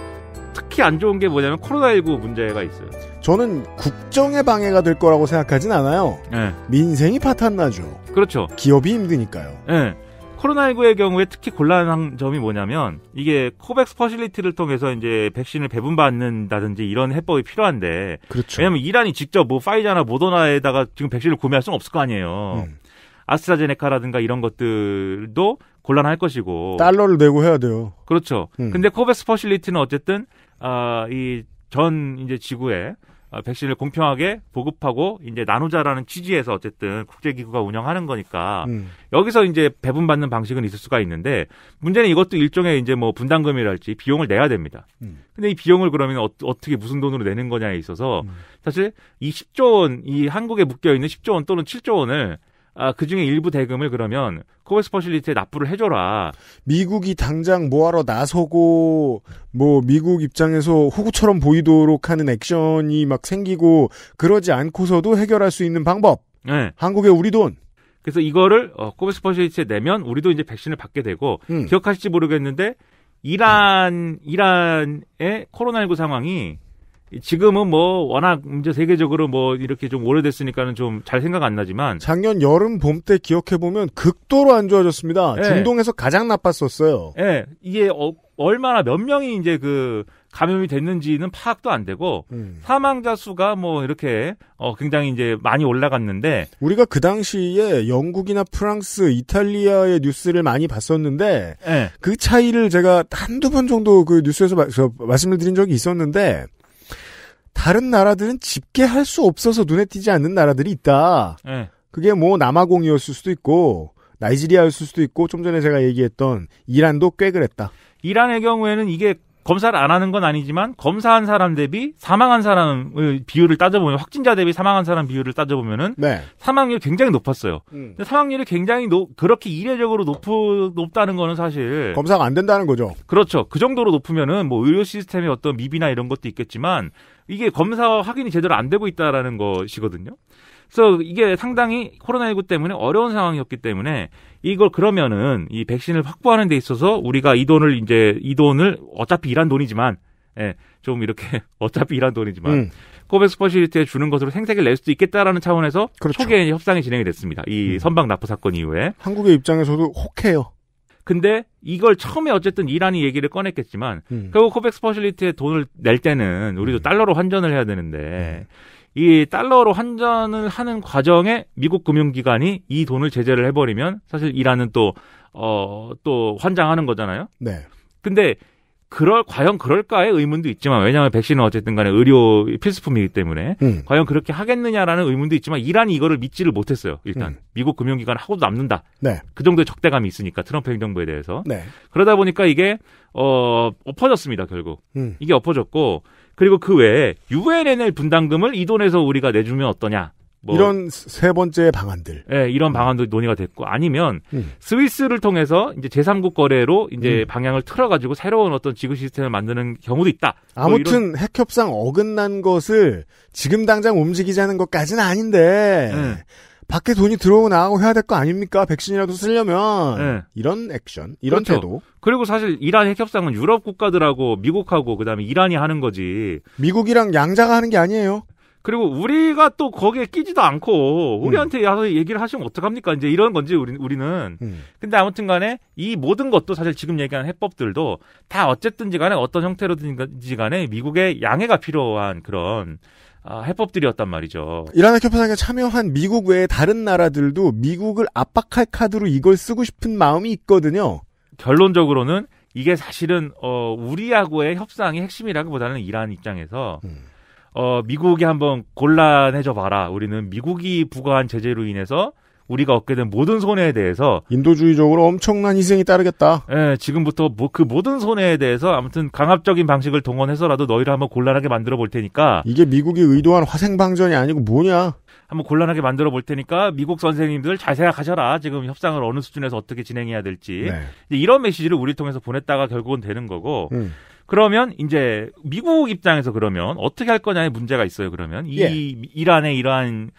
특히 안 좋은 게 뭐냐면 코로나19 문제가 있어요. 저는 국정의 방해가 될 거라고 생각하진 않아요. 네. 민생이 파탄나죠. 그렇죠. 기업이 힘드니까요. 네. 예. 코로나19의 경우에 특히 곤란한 점이 뭐냐면 이게 코백스 퍼실리티를 통해서 이제 백신을 배분받는다든지 이런 해법이 필요한데 그렇죠. 왜냐면 이란이 직접 뭐 파이자나 모더나에다가 지금 백신을 구매할 수는 없을 거 아니에요. 음. 아스트라제네카라든가 이런 것들도 곤란할 것이고 달러를 내고 해야 돼요. 그렇죠. 음. 근데 코백스 퍼실리티는 어쨌든 아 이 전 이제 지구에 아, 백신을 공평하게 보급하고 이제 나누자라는 취지에서 어쨌든 국제기구가 운영하는 거니까 음. 여기서 이제 배분받는 방식은 있을 수가 있는데 문제는 이것도 일종의 이제 뭐 분담금이랄지 비용을 내야 됩니다. 음. 근데 이 비용을 그러면 어, 떻게 무슨 돈으로 내는 거냐에 있어서 음. 사실 이 10조 원, 이 한국에 묶여 있는 10조 원 또는 7조 원을 아, 그 중에 일부 대금을 그러면 코베스 퍼실리티에 납부를 해줘라. 미국이 당장 뭐하러 나서고, 뭐, 미국 입장에서 호구처럼 보이도록 하는 액션이 막 생기고, 그러지 않고서도 해결할 수 있는 방법. 네. 한국의 우리 돈. 그래서 이거를, 어, 코베스 퍼실리티에 내면 우리도 이제 백신을 받게 되고, 음. 기억하실지 모르겠는데, 이란, 음. 이란의 코로나19 상황이 지금은 뭐 워낙 이제 세계적으로 뭐 이렇게 좀 오래됐으니까는 좀 잘 생각 안 나지만 작년 여름 봄 때 기억해 보면 극도로 안 좋아졌습니다. 네. 중동에서 가장 나빴었어요. 예. 네. 이게 어, 얼마나 몇 명이 이제 그 감염이 됐는지는 파악도 안 되고 음. 사망자 수가 뭐 이렇게 어 굉장히 이제 많이 올라갔는데 우리가 그 당시에 영국이나 프랑스, 이탈리아의 뉴스를 많이 봤었는데 네. 그 차이를 제가 한두 번 정도 그 뉴스에서 마, 말씀을 드린 적이 있었는데 다른 나라들은 집계할 수 없어서 눈에 띄지 않는 나라들이 있다. 네. 그게 뭐 남아공이었을 수도 있고 나이지리아였을 수도 있고 좀 전에 제가 얘기했던 이란도 꽤 그랬다. 이란의 경우에는 이게 검사를 안 하는 건 아니지만 검사한 사람 대비 사망한 사람의 비율을 따져보면 확진자 대비 사망한 사람 비율을 따져보면은 네. 사망률이 굉장히 높았어요. 음. 사망률이 굉장히 높 그렇게 이례적으로 높 높다는 거는 사실 검사가 안 된다는 거죠. 그렇죠. 그 정도로 높으면은 뭐 의료 시스템의 어떤 미비나 이런 것도 있겠지만 이게 검사 확인이 제대로 안 되고 있다라는 것이거든요. 그래서 이게 상당히 코로나19 때문에 어려운 상황이었기 때문에 이걸 그러면은 이 백신을 확보하는 데 있어서 우리가 이 돈을 이제 이 돈을 어차피 일한 돈이지만 예, 좀 이렇게 어차피 일한 돈이지만 음. 코백스 퍼시리티에 주는 것으로 생색을 낼 수도 있겠다라는 차원에서 그렇죠. 초기에 협상이 진행이 됐습니다. 이 음. 선박 납부 사건 이후에 한국의 입장에서도 혹해요. 근데 이걸 처음에 어쨌든 이란이 얘기를 꺼냈겠지만 음. 결국 코백스 퍼실리티에 돈을 낼 때는 우리도 음. 달러로 환전을 해야 되는데 음. 이 달러로 환전을 하는 과정에 미국 금융기관이 이 돈을 제재를 해버리면 사실 이란은 또, 어, 또 환장하는 거잖아요. 네. 근데 그럴 과연 그럴까의 의문도 있지만 왜냐하면 백신은 어쨌든 간에 의료 필수품이기 때문에 음. 과연 그렇게 하겠느냐라는 의문도 있지만 이란이 이거를 믿지를 못했어요 일단 음. 미국 금융기관 하고도 남는다 네. 그 정도의 적대감이 있으니까 트럼프 행정부에 대해서 네. 그러다 보니까 이게 어 엎어졌습니다 결국 음. 이게 엎어졌고 그리고 그 외에 UNNL 분담금을 이 돈에서 우리가 내주면 어떠냐. 뭐 이런 세 번째 방안들. 예, 네, 이런 방안도 논의가 됐고 아니면 음. 스위스를 통해서 이제 제3국 거래로 이제 음. 방향을 틀어 가지고 새로운 어떤 지구 시스템을 만드는 경우도 있다. 뭐 아무튼 뭐 핵협상 어긋난 것을 지금 당장 움직이자는 것까지는 아닌데 음. 밖에 돈이 들어오고 나가고 해야 될 거 아닙니까? 백신이라도 쓰려면 네. 이런 액션, 이런 그렇죠. 태도. 그리고 사실 이란 핵협상은 유럽 국가들하고 미국하고 그다음에 이란이 하는 거지. 미국이랑 양자가 하는 게 아니에요. 그리고 우리가 또 거기에 끼지도 않고 우리한테 음. 와서 얘기를 하시면 어떡합니까? 이제 이런 건지 우리, 우리는. 음. 근데 아무튼 간에 이 모든 것도 사실 지금 얘기한 해법들도 다 어쨌든지 간에 어떤 형태로든지 간에 미국의 양해가 필요한 그런 아, 해법들이었단 말이죠. 이란의 협상에 참여한 미국 외에 다른 나라들도 미국을 압박할 카드로 이걸 쓰고 싶은 마음이 있거든요. 결론적으로는 이게 사실은 어, 우리하고의 협상의 핵심이라기보다는 이란 입장에서 음. 어, 미국이 한번 곤란해져 봐라. 우리는 미국이 부과한 제재로 인해서 우리가 얻게 된 모든 손해에 대해서 인도주의적으로 엄청난 희생이 따르겠다. 예, 지금부터 뭐그 모든 손해에 대해서 아무튼 강압적인 방식을 동원해서라도 너희를 한번 곤란하게 만들어 볼 테니까 이게 미국이 의도한 화생방전이 아니고 뭐냐? 한번 곤란하게 만들어 볼 테니까 미국 선생님들 잘 생각하셔라. 지금 협상을 어느 수준에서 어떻게 진행해야 될지 네. 이런 메시지를 우리 통해서 보냈다가 결국은 되는 거고. 음. 그러면 이제 미국 입장에서 그러면 어떻게 할 거냐의 문제가 있어요. 그러면 이 예. 이란의 이러한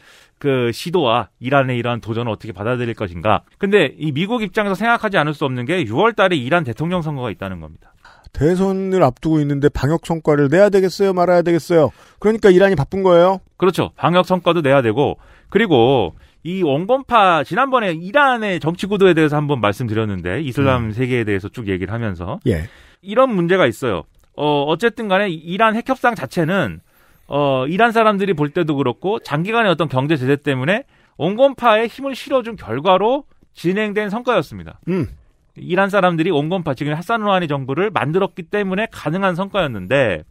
그 시도와 이란의 이러한 도전을 어떻게 받아들일 것인가. 근데 이 미국 입장에서 생각하지 않을 수 없는 게 6월 달에 이란 대통령 선거가 있다는 겁니다. 대선을 앞두고 있는데 방역 성과를 내야 되겠어요, 말아야 되겠어요. 그러니까 이란이 바쁜 거예요. 그렇죠. 방역 성과도 내야 되고 그리고 이 원건파 지난번에 이란의 정치 구도에 대해서 한번 말씀드렸는데 이슬람 음. 세계에 대해서 쭉 얘기를 하면서 예. 이런 문제가 있어요. 어 어쨌든 간에 이란 핵협상 자체는 어, 이란 사람들이 볼 때도 그렇고 장기간의 어떤 경제 제재 때문에 온건파에 힘을 실어준 결과로 진행된 성과였습니다. 음. 이란 사람들이 온건파 지금 하산 루하니 정부를 만들었기 때문에 가능한 성과였는데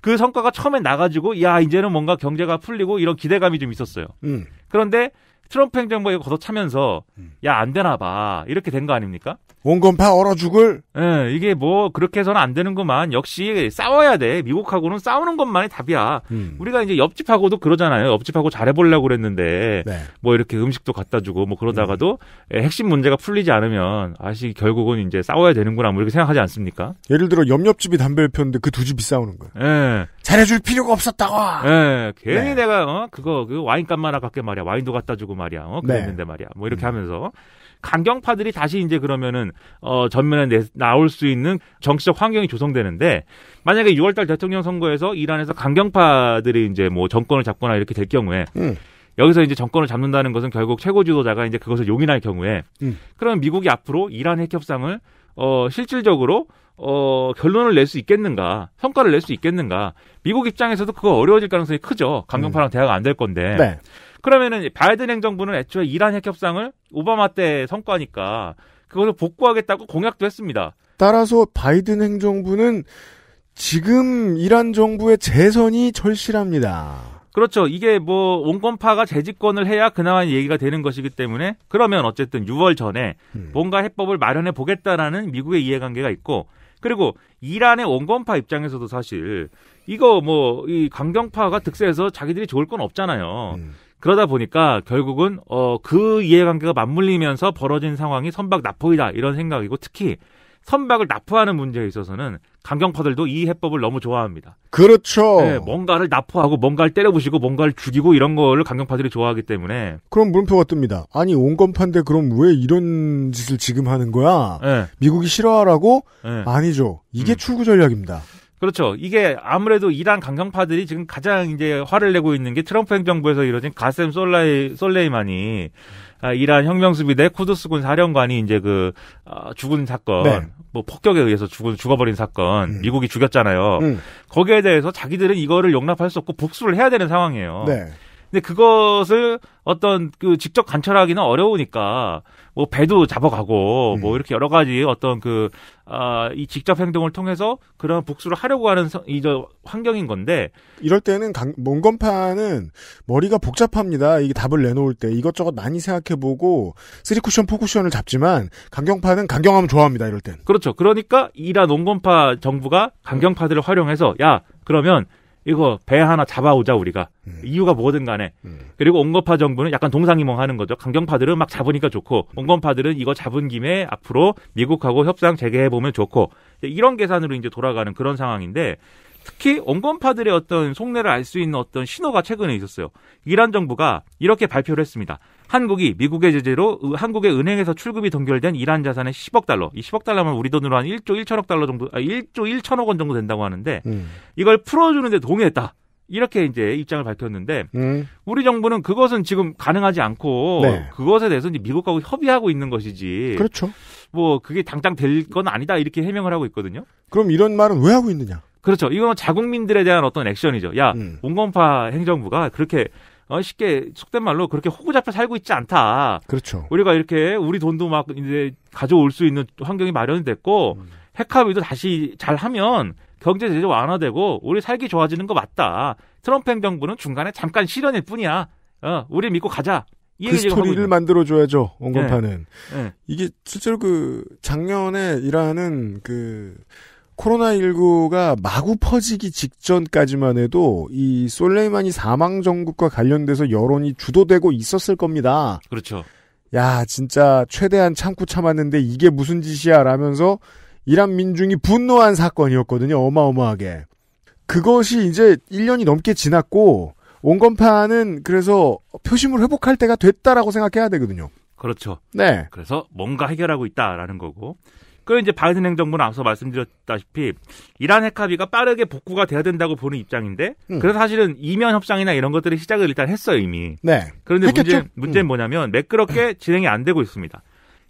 그 성과가 처음에 나가지고 야 이제는 뭔가 경제가 풀리고 이런 기대감이 좀 있었어요. 음. 그런데 트럼프 행정부에 거어 차면서 음. 야안 되나 봐 이렇게 된 거 아닙니까? 원건파 얼어 죽을. 예, 이게 뭐 그렇게 해서는 안 되는구만. 역시 싸워야 돼. 미국하고는 싸우는 것만이 답이야. 음. 우리가 이제 옆집하고도 그러잖아요. 옆집하고 잘해보려고 그랬는데 네. 뭐 이렇게 음식도 갖다 주고 뭐 그러다가도 음. 예, 핵심 문제가 풀리지 않으면 아시 결국은 이제 싸워야 되는구나 뭐 이렇게 생각하지 않습니까? 예를 들어 옆옆집이 담배를 피웠는데 그 두 집이 싸우는 거야 예. 잘해줄 필요가 없었다고. 예, 괜히 네. 내가 어 그거 그 와인값만 아깝게 말이야. 와인도 갖다 주고 말이야. 어, 네. 그랬는데 네. 말이야. 뭐 이렇게 음. 하면서 강경파들이 다시 이제 그러면은 어 전면에 내, 나올 수 있는 정치적 환경이 조성되는데 만약에 6월달 대통령 선거에서 이란에서 강경파들이 이제 뭐 정권을 잡거나 이렇게 될 경우에 음. 여기서 이제 정권을 잡는다는 것은 결국 최고 지도자가 이제 그것을 용인할 경우에 음. 그러면 미국이 앞으로 이란 핵 협상을 어 실질적으로 어, 결론을 낼 수 있겠는가, 성과를 낼 수 있겠는가. 미국 입장에서도 그거 어려워질 가능성이 크죠. 강경파랑 음. 대화가 안 될 건데. 네. 그러면은 바이든 행정부는 애초에 이란 핵협상을 오바마 때 성과니까 그것을 복구하겠다고 공약도 했습니다. 따라서 바이든 행정부는 지금 이란 정부의 재선이 절실합니다. 그렇죠. 이게 뭐 온건파가 재집권을 해야 그나마 얘기가 되는 것이기 때문에 그러면 어쨌든 6월 전에 음. 뭔가 해법을 마련해 보겠다라는 미국의 이해관계가 있고 그리고 이란의 온건파 입장에서도 사실 이거 뭐 이 강경파가 득세해서 자기들이 좋을 건 없잖아요. 음. 그러다 보니까 결국은 어, 그 이해관계가 맞물리면서 벌어진 상황이 선박 납포이다 이런 생각이고 특히 선박을 납포하는 문제에 있어서는 강경파들도 이 해법을 너무 좋아합니다. 그렇죠. 네, 뭔가를 납포하고 뭔가를 때려부시고 뭔가를 죽이고 이런 거를 강경파들이 좋아하기 때문에 그럼 물음표가 뜹니다. 아니 온건파인데 그럼 왜 이런 짓을 지금 하는 거야? 네. 미국이 싫어하라고? 네. 아니죠. 이게 음. 출구 전략입니다. 그렇죠. 이게 아무래도 이란 강경파들이 지금 가장 이제 화를 내고 있는 게 트럼프 행정부에서 이뤄진 가셈 솔레이, 솔레이만이 아, 이란 혁명수비대 쿠드스군 사령관이 이제 그 아, 죽은 사건, 네. 뭐 폭격에 의해서 죽은 죽어버린 사건, 음. 미국이 죽였잖아요. 음. 거기에 대해서 자기들은 이거를 용납할 수 없고 복수를 해야 되는 상황이에요. 네. 근데 그것을 어떤 그 직접 관철하기는 어려우니까 뭐 배도 잡아가고 음. 뭐 이렇게 여러 가지 어떤 그 아, 이 직접 행동을 통해서 그런 복수를 하려고 하는 이저 환경인 건데 이럴 때는 강, 몽건파는 머리가 복잡합니다. 이게 답을 내놓을 때 이것저것 많이 생각해보고 쓰리 쿠션 포 쿠션을 잡지만 강경파는 강경하면 좋아합니다. 이럴 땐 그렇죠. 그러니까 이란 몽건파 정부가 강경파들을 활용해서 야 그러면 이거 배 하나 잡아오자 우리가 음. 이유가 뭐든 간에 음. 그리고 온건파 정부는 약간 동상이몽하는 거죠 강경파들은 막 잡으니까 좋고 온건파들은 이거 잡은 김에 앞으로 미국하고 협상 재개해 보면 좋고 이런 계산으로 이제 돌아가는 그런 상황인데 특히 온건파들의 어떤 속내를 알 수 있는 어떤 신호가 최근에 있었어요. 이란 정부가 이렇게 발표를 했습니다. 한국이 미국의 제재로 한국의 은행에서 출급이 동결된 이란 자산의 10억 달러, 이 10억 달러면 우리 돈으로 한 1조 1천억 달러 정도, 아, 1조 1천억 원 정도 된다고 하는데 음. 이걸 풀어주는데 동의했다. 이렇게 이제 입장을 밝혔는데 음. 우리 정부는 그것은 지금 가능하지 않고 네. 그것에 대해서 이제 미국하고 협의하고 있는 것이지. 그렇죠. 뭐 그게 당장 될 건 아니다 이렇게 해명을 하고 있거든요. 그럼 이런 말은 왜 하고 있느냐? 그렇죠. 이건 자국민들에 대한 어떤 액션이죠. 야, 음. 온건파 행정부가 그렇게 어, 쉽게 속된 말로 그렇게 호구잡혀 살고 있지 않다. 그렇죠. 우리가 이렇게 우리 돈도 막 이제 가져올 수 있는 환경이 마련됐고 이 음. 핵합의도 다시 잘하면 경제 제재 완화되고 우리 살기 좋아지는 거 맞다. 트럼프 행정부는 중간에 잠깐 실현일 뿐이야. 어, 우리 믿고 가자. 그 스토리를 만들어줘야죠, 온건파는. 네. 네. 이게 실제로 그 작년에 일하는 그 코로나19가 마구 퍼지기 직전까지만 해도 이 솔레이마니 사망 정국과 관련돼서 여론이 주도되고 있었을 겁니다. 그렇죠. 야, 진짜 최대한 참고 참았는데 이게 무슨 짓이야 라면서 이란 민중이 분노한 사건이었거든요. 어마어마하게. 그것이 이제 1년이 넘게 지났고 온건파는 그래서 표심을 회복할 때가 됐다라고 생각해야 되거든요. 그렇죠. 네. 그래서 뭔가 해결하고 있다라는 거고 그리고 이제 바이든 행정부는 앞서 말씀드렸다시피 이란 핵합의가 빠르게 복구가 돼야 된다고 보는 입장인데 음. 그래서 사실은 이면 협상이나 이런 것들을 시작을 일단 했어요 이미. 네. 그런데 했겠죠? 문제 문제는 음. 뭐냐면 매끄럽게 음. 진행이 안 되고 있습니다.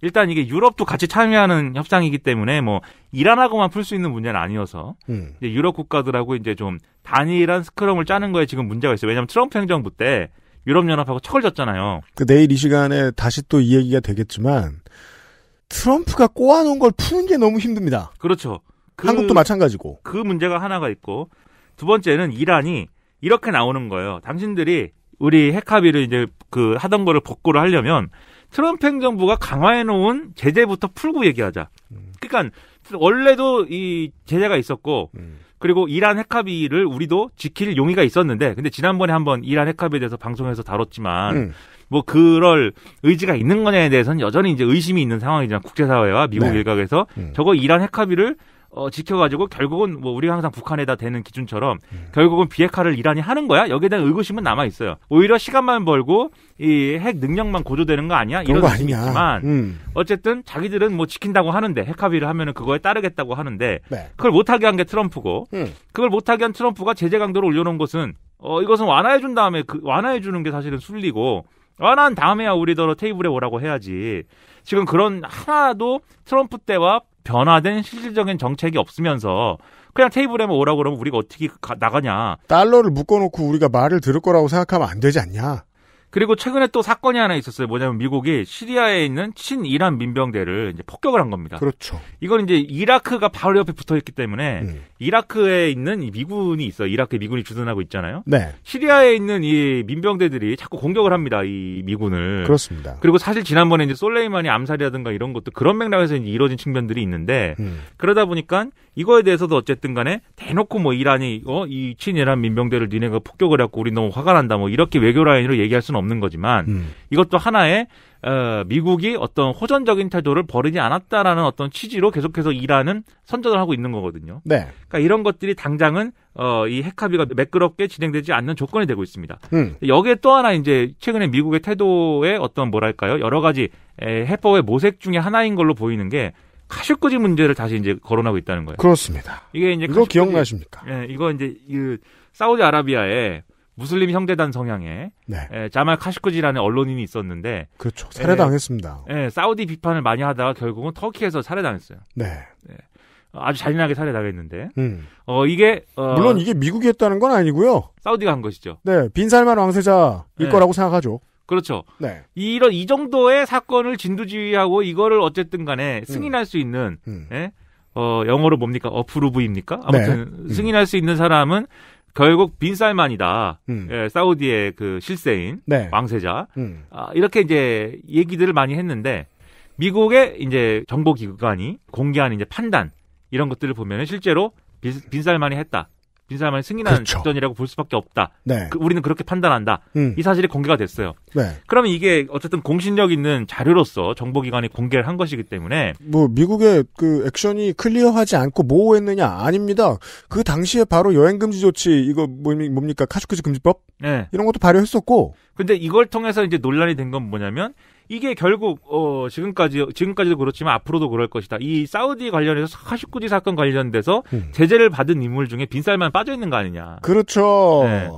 일단 이게 유럽도 같이 참여하는 협상이기 때문에 뭐 이란하고만 풀 수 있는 문제는 아니어서 음. 이제 유럽 국가들하고 이제 좀 단일한 스크럼을 짜는 거에 지금 문제가 있어요. 왜냐하면 트럼프 행정부 때 유럽연합하고 척을 졌잖아요. 그 내일 이 시간에 다시 또 이 얘기가 되겠지만 트럼프가 꼬아놓은 걸 푸는 게 너무 힘듭니다. 그렇죠. 그, 한국도 마찬가지고. 그 문제가 하나가 있고 두 번째는 이란이 이렇게 나오는 거예요. 당신들이 우리 핵합의를 이제 그 하던 거를 복구를 하려면 트럼프 행정부가 강화해 놓은 제재부터 풀고 얘기하자. 음. 그러니까 원래도 이 제재가 있었고 음. 그리고 이란 핵합의를 우리도 지킬 용의가 있었는데 근데 지난번에 한번 이란 핵합의에 대해서 방송에서 다뤘지만 음. 뭐 그럴 의지가 있는 거냐에 대해서는 여전히 이제 의심이 있는 상황이지만 국제사회와 미국 네. 일각에서 음. 저거 이란 핵합의를 어, 지켜가지고 결국은 뭐 우리가 항상 북한에다 대는 기준처럼 음. 결국은 비핵화를 이란이 하는 거야? 여기에 대한 의구심은 남아 있어요. 오히려 시간만 벌고 이 핵 능력만 고조되는 거 아니야? 이런 의거 아니지만 음. 어쨌든 자기들은 뭐 지킨다고 하는데 핵합의를 하면은 그거에 따르겠다고 하는데 네. 그걸 못하게 한 게 트럼프고 음. 그걸 못하게 한 트럼프가 제재 강도를 올려놓은 것은 어 이것은 완화해 준 다음에 그 완화해 주는 게 사실은 순리고 아, 난 다음에야 우리더러 테이블에 오라고 해야지. 지금 그런 하나도 트럼프 때와 변화된 실질적인 정책이 없으면서 그냥 테이블에 뭐 오라고 그러면 우리가 어떻게 가, 나가냐. 달러를 묶어놓고 우리가 말을 들을 거라고 생각하면 안 되지 않냐. 그리고 최근에 또 사건이 하나 있었어요. 뭐냐면 미국이 시리아에 있는 친이란 민병대를 이제 폭격을 한 겁니다. 그렇죠. 이건 이제 이라크가 바로 옆에 붙어 있기 때문에 음. 이라크에 있는 미군이 있어. 요 이라크 미군이 주둔하고 있잖아요. 네. 시리아에 있는 이 민병대들이 자꾸 공격을 합니다. 이 미군을. 그렇습니다. 그리고 사실 지난번에 이제 솔레이만이 암살이라든가 이런 것도 그런 맥락에서 이제 이루어진 측면들이 있는데 음. 그러다 보니까 이거에 대해서도 어쨌든 간에 대놓고 뭐 이란이 어이 친이란 민병대를 니네가 폭격을 했고 우리 너무 화가 난다. 뭐 이렇게 외교 라인으로 얘기할 수는 없는 거지만 음. 이것도 하나의 어, 미국이 어떤 호전적인 태도를 버리지 않았다라는 어떤 취지로 계속해서 일하는 선전을 하고 있는 거거든요. 네. 그러니까 이런 것들이 당장은 어, 이 핵합의가 매끄럽게 진행되지 않는 조건이 되고 있습니다. 음. 여기에 또 하나 이제 최근에 미국의 태도의 어떤 뭐랄까요 여러 가지 에, 해법의 모색 중에 하나인 걸로 보이는 게 카슈크지 문제를 다시 이제 거론하고 있다는 거예요. 그렇습니다. 이게 이제 그거 기억나십니까? 예, 이거 이제 그 사우디아라비아에 무슬림 형제단 성향의 네. 에, 자말 카시쿠지라는 언론인이 있었는데 그렇죠. 살해당했습니다. 에, 에, 사우디 비판을 많이 하다가 결국은 터키에서 살해당했어요. 네. 에, 네. 아주 잔인하게 살해당했는데. 음. 어 이게 어, 물론 이게 미국이 했다는 건 아니고요. 사우디가 한 것이죠. 네, 빈살만 왕세자일 네. 거라고 생각하죠. 그렇죠. 네. 이런 이 정도의 사건을 진두지휘하고 이거를 어쨌든 간에 승인할 음. 수 있는 음. 예? 어 영어로 뭡니까? 어프루브입니까? 아무튼 네. 음. 승인할 수 있는 사람은 결국 빈살만이다. 음. 예, 사우디의 그 실세인 네. 왕세자. 음. 아, 이렇게 이제 얘기들을 많이 했는데 미국의 이제 정보 기관이 공개한 이제 판단 이런 것들을 보면은 실제로 빈, 빈살만이 했다. 빈사람을 승인한 그렇죠. 직전이라고 볼 수밖에 없다. 네. 그, 우리는 그렇게 판단한다. 음. 이 사실이 공개가 됐어요. 네. 그러면 이게 어쨌든 공신력 있는 자료로서 정보기관이 공개를 한 것이기 때문에 뭐 미국의 그 액션이 클리어하지 않고 모호했느냐 아닙니다. 그 당시에 바로 여행금지 조치 이거 뭡니까 카슈크지 금지법 네. 이런 것도 발효했었고. 근데 이걸 통해서 이제 논란이 된 건 뭐냐면 이게 결국 어 지금까지 지금까지도 그렇지만 앞으로도 그럴 것이다. 이 사우디 관련해서 49지 사건 관련돼서 음. 제재를 받은 인물 중에 빈살만 빠져 있는 거 아니냐. 그렇죠. 네.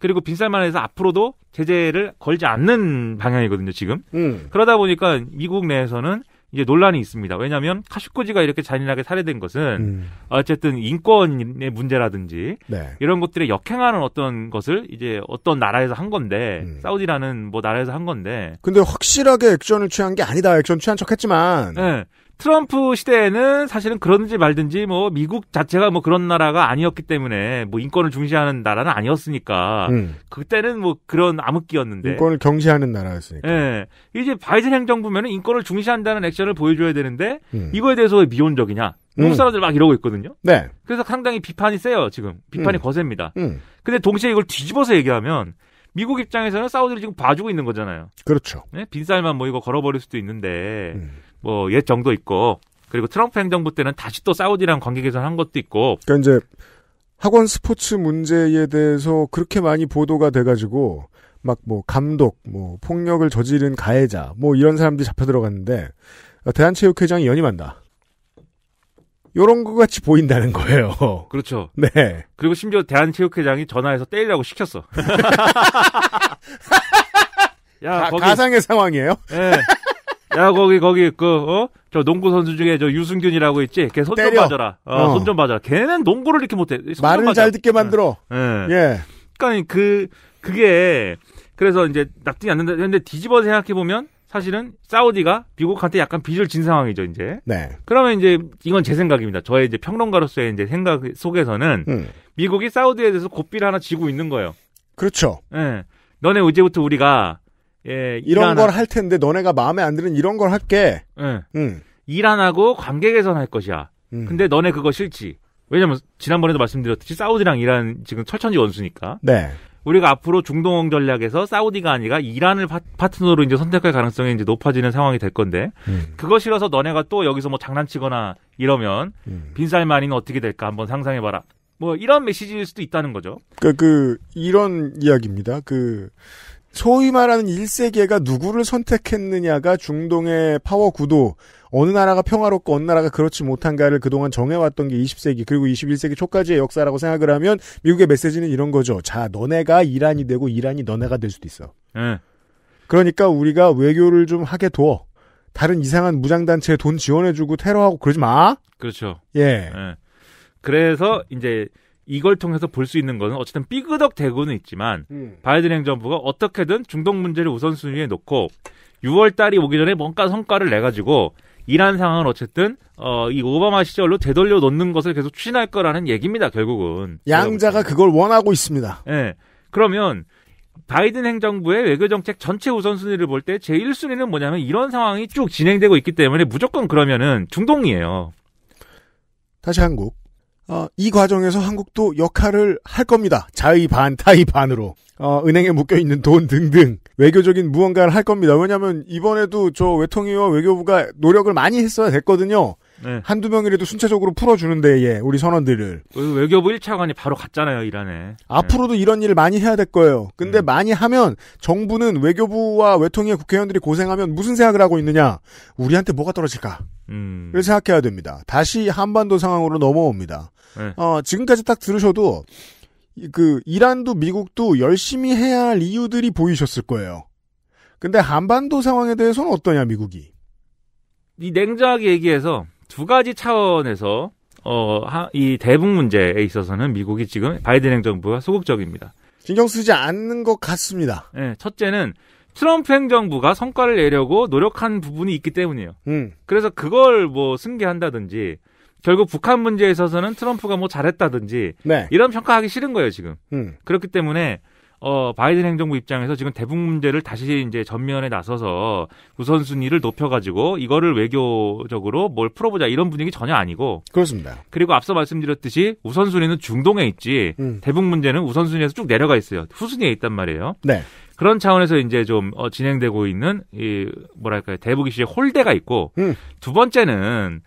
그리고 빈살만에서 앞으로도 제재를 걸지 않는 방향이거든요, 지금. 음. 그러다 보니까 미국 내에서는 이제 논란이 있습니다. 왜냐하면 카슈코지가 이렇게 잔인하게 살해된 것은 음. 어쨌든 인권의 문제라든지 네. 이런 것들에 역행하는 어떤 것을 이제 어떤 나라에서 한 건데 음. 사우디라는 뭐 나라에서 한 건데 근데 확실하게 액션을 취한 게 아니다 액션 취한 척했지만 네. 트럼프 시대에는 사실은 그런지 말든지 뭐 미국 자체가 뭐 그런 나라가 아니었기 때문에 뭐 인권을 중시하는 나라는 아니었으니까 음. 그때는 뭐 그런 암흑기였는데 인권을 경시하는 나라였으니까. 예. 이제 바이든 행정부면은 인권을 중시한다는 액션을 보여줘야 되는데 음. 이거에 대해서 왜 미온적이냐? 음. 미국 사람들 막 이러고 있거든요. 네. 그래서 상당히 비판이 세요 지금 비판이 음. 거셉니다. 음. 근데 동시에 이걸 뒤집어서 얘기하면 미국 입장에서는 사우디를 지금 봐주고 있는 거잖아요. 그렇죠. 네? 빈살만 뭐 이거 걸어버릴 수도 있는데. 음. 뭐옛 정도 있고 그리고 트럼프 행정부 때는 다시 또 사우디랑 관계 개선한 것도 있고. 그러니까 이제 학원 스포츠 문제에 대해서 그렇게 많이 보도가 돼가지고 막 뭐 감독, 뭐 폭력을 저지른 가해자, 뭐 이런 사람들이 잡혀 들어갔는데 대한체육회장이 연임한다. 요런 것 같이 보인다는 거예요. 그렇죠. 네. 그리고 심지어 대한체육회장이 전화해서 때리라고 시켰어. 야, 가, 거기... 가상의 상황이에요? 네. 야 거기 거기 그어저 농구 선수 중에 저 유승균이라고 있지. 걔 손 좀 봐줘라. 어, 어. 손좀 봐줘라. 걔는 농구를 이렇게 못해. 손 말을 봐잘 듣게 어. 만들어. 예. 예. 그러니까 그 그게 그래서 이제 납득이 안 된다. 근데 뒤집어 생각해 보면 사실은 사우디가 미국한테 약간 빚을 진 상황이죠 이제. 네. 그러면 이제 이건 제 생각입니다. 저의 이제 평론가로서의 이제 생각 속에서는 음. 미국이 사우디에 대해서 고삐를 하나 지고 있는 거예요. 그렇죠. 예. 너네 이제부터 우리가 예, 이런 걸 할 텐데 너네가 마음에 안 드는 이런 걸 할게. 응. 예. 음. 일안 하고 관계 개선할 것이야. 음. 근데 너네 그거 싫지. 왜냐면 지난번에도 말씀드렸듯이 사우디랑 이란 지금 철천지 원수니까. 네. 우리가 앞으로 중동 전략에서 사우디가 아니라 이란을 파, 트너로 이제 선택할 가능성이 이제 높아지는 상황이 될 건데 음. 그거 싫어서 너네가 또 여기서 뭐 장난치거나 이러면 음. 빈살만이는 어떻게 될까 한번 상상해봐라. 뭐 이런 메시지일 수도 있다는 거죠. 그러까그 그, 이런 이야기입니다. 그 소위 말하는 1세계가 누구를 선택했느냐가 중동의 파워 구도, 어느 나라가 평화롭고 어느 나라가 그렇지 못한가를 그동안 정해왔던 게 20세기 그리고 21세기 초까지의 역사라고 생각을 하면 미국의 메시지는 이런 거죠. 자, 너네가 이란이 되고 이란이 너네가 될 수도 있어. 응. 예. 그러니까 우리가 외교를 좀 하게 둬. 다른 이상한 무장단체에 돈 지원해주고 테러하고 그러지 마. 그렇죠. 예. 네. 그래서 이제 이걸 통해서 볼 수 있는 것은 어쨌든 삐그덕대고는 있지만 음. 바이든 행정부가 어떻게든 중동 문제를 우선순위에 놓고 6월 달이 오기 전에 뭔가 성과를 내 가지고 이란 상황을 어쨌든 어, 이 오바마 시절로 되돌려 놓는 것을 계속 추진할 거라는 얘기입니다. 결국은 양자가 그걸 원하고 있습니다. 예. 네. 그러면 바이든 행정부의 외교 정책 전체 우선순위를 볼 때제 1순위는 뭐냐면 이런 상황이 쭉 진행되고 있기 때문에 무조건 그러면은 중동이에요. 다시 한국. 어, 이 과정에서 한국도 역할을 할 겁니다. 자의 반, 타의 반으로. 어, 은행에 묶여있는 돈 등등 외교적인 무언가를 할 겁니다. 왜냐하면 이번에도 저 외통위와 외교부가 노력을 많이 했어야 됐거든요. 네. 한두 명이라도 순차적으로 풀어주는데 예, 우리 선원들을 그 외교부 1차관이 바로 갔잖아요 이란에 네. 앞으로도 네. 이런 일을 많이 해야 될 거예요 근데 음. 많이 하면 정부는 외교부와 외통위의 국회의원들이 고생하면 무슨 생각을 하고 있느냐 우리한테 뭐가 떨어질까 음. 를 생각해야 됩니다 다시 한반도 상황으로 넘어옵니다 네. 어, 지금까지 딱 들으셔도 그 이란도 미국도 열심히 해야 할 이유들이 보이셨을 거예요. 근데 한반도 상황에 대해서는 어떠냐 미국이? 이 냉정하게 얘기해서 두 가지 차원에서 어, 이 대북 문제에 있어서는 미국이 지금 바이든 행정부가 소극적입니다. 신경 쓰지 않는 것 같습니다. 네, 첫째는 트럼프 행정부가 성과를 내려고 노력한 부분이 있기 때문이에요. 음. 그래서 그걸 뭐 승계한다든지 결국 북한 문제에 있어서는 트럼프가 뭐 잘했다든지 네. 이런 평가하기 싫은 거예요 지금. 음. 그렇기 때문에 어 바이든 행정부 입장에서 지금 대북 문제를 다시 이제 전면에 나서서 우선순위를 높여가지고 이거를 외교적으로 뭘 풀어보자 이런 분위기 전혀 아니고 그렇습니다. 그리고 앞서 말씀드렸듯이 우선순위는 중동에 있지 음. 대북 문제는 우선순위에서 쭉 내려가 있어요 후순위에 있단 말이에요. 네. 그런 차원에서 이제 좀 어, 진행되고 있는 이 뭐랄까요 대북 이슈의 홀대가 있고 음. 두 번째는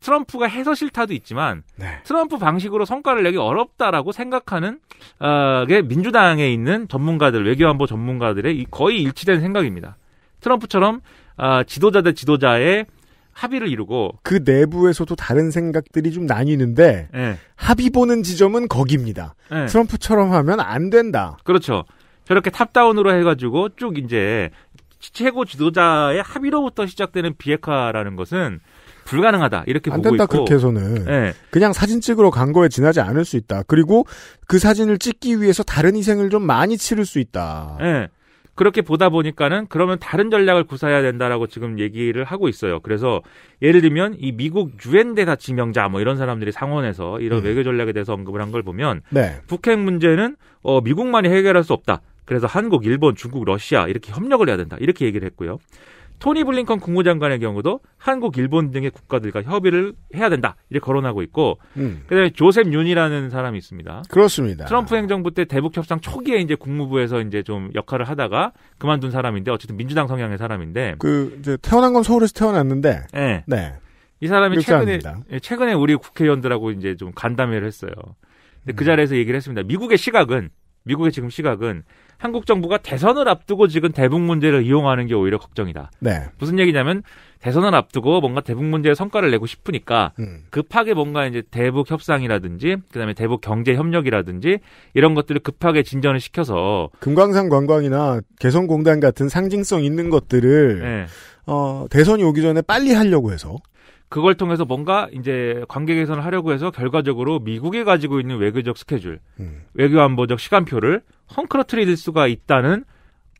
트럼프가 해서 싫다도 있지만 네. 트럼프 방식으로 성과를 내기 어렵다라고 생각하는 어, 게 민주당에 있는 전문가들 외교안보 전문가들의 거의 일치된 생각입니다. 트럼프처럼 어, 지도자 대 지도자의 합의를 이루고 그 내부에서도 다른 생각들이 좀 나뉘는데 네. 합의 보는 지점은 거기입니다. 네. 트럼프처럼 하면 안 된다. 그렇죠. 저렇게 탑다운으로 해가지고 쭉 이제 최고 지도자의 합의로부터 시작되는 비핵화라는 것은 불가능하다 이렇게 보고 된다, 있 그렇게 서는 네. 예. 그냥 사진 찍으러 간 거에 지나지 않을 수 있다. 그리고 그 사진을 찍기 위해서 다른 희생을 좀 많이 치를 수 있다. 네. 그렇게 보다 보니까는 그러면 다른 전략을 구사해야 된다라고 지금 얘기를 하고 있어요. 그래서 예를 들면 이 미국 유엔 대사 지명자 뭐 이런 사람들이 상원에서 이런 음. 외교 전략에 대해서 언급을 한 걸 보면 네. 북핵 문제는 어 미국만이 해결할 수 없다. 그래서 한국, 일본, 중국, 러시아 이렇게 협력을 해야 된다. 이렇게 얘기를 했고요. 토니 블링컨 국무장관의 경우도 한국, 일본 등의 국가들과 협의를 해야 된다 이렇게 거론하고 있고 음. 그다음에 조셉 윤이라는 사람이 있습니다. 그렇습니다. 트럼프 행정부 때 대북 협상 초기에 이제 국무부에서 이제 좀 역할을 하다가 그만둔 사람인데 어쨌든 민주당 성향의 사람인데 그 이제 태어난 건 서울에서 태어났는데 네. 네. 이 사람이 최근에 합니다. 예, 최근에 우리 국회의원들하고 이제 좀 간담회를 했어요. 근데 그 음. 그 자리에서 얘기를 했습니다. 미국의 시각은 미국의 지금 시각은 한국 정부가 대선을 앞두고 지금 대북 문제를 이용하는 게 오히려 걱정이다. 네. 무슨 얘기냐면 대선을 앞두고 뭔가 대북 문제에 성과를 내고 싶으니까 음. 급하게 뭔가 이제 대북 협상이라든지 그다음에 대북 경제 협력이라든지 이런 것들을 급하게 진전을 시켜서 금강산 관광이나 개성공단 같은 상징성 있는 것들을 네. 어, 대선이 오기 전에 빨리 하려고 해서 그걸 통해서 뭔가 이제 관계 개선을 하려고 해서 결과적으로 미국이 가지고 있는 외교적 스케줄, 음. 외교 안보적 시간표를 헝클어트릴 수가 있다는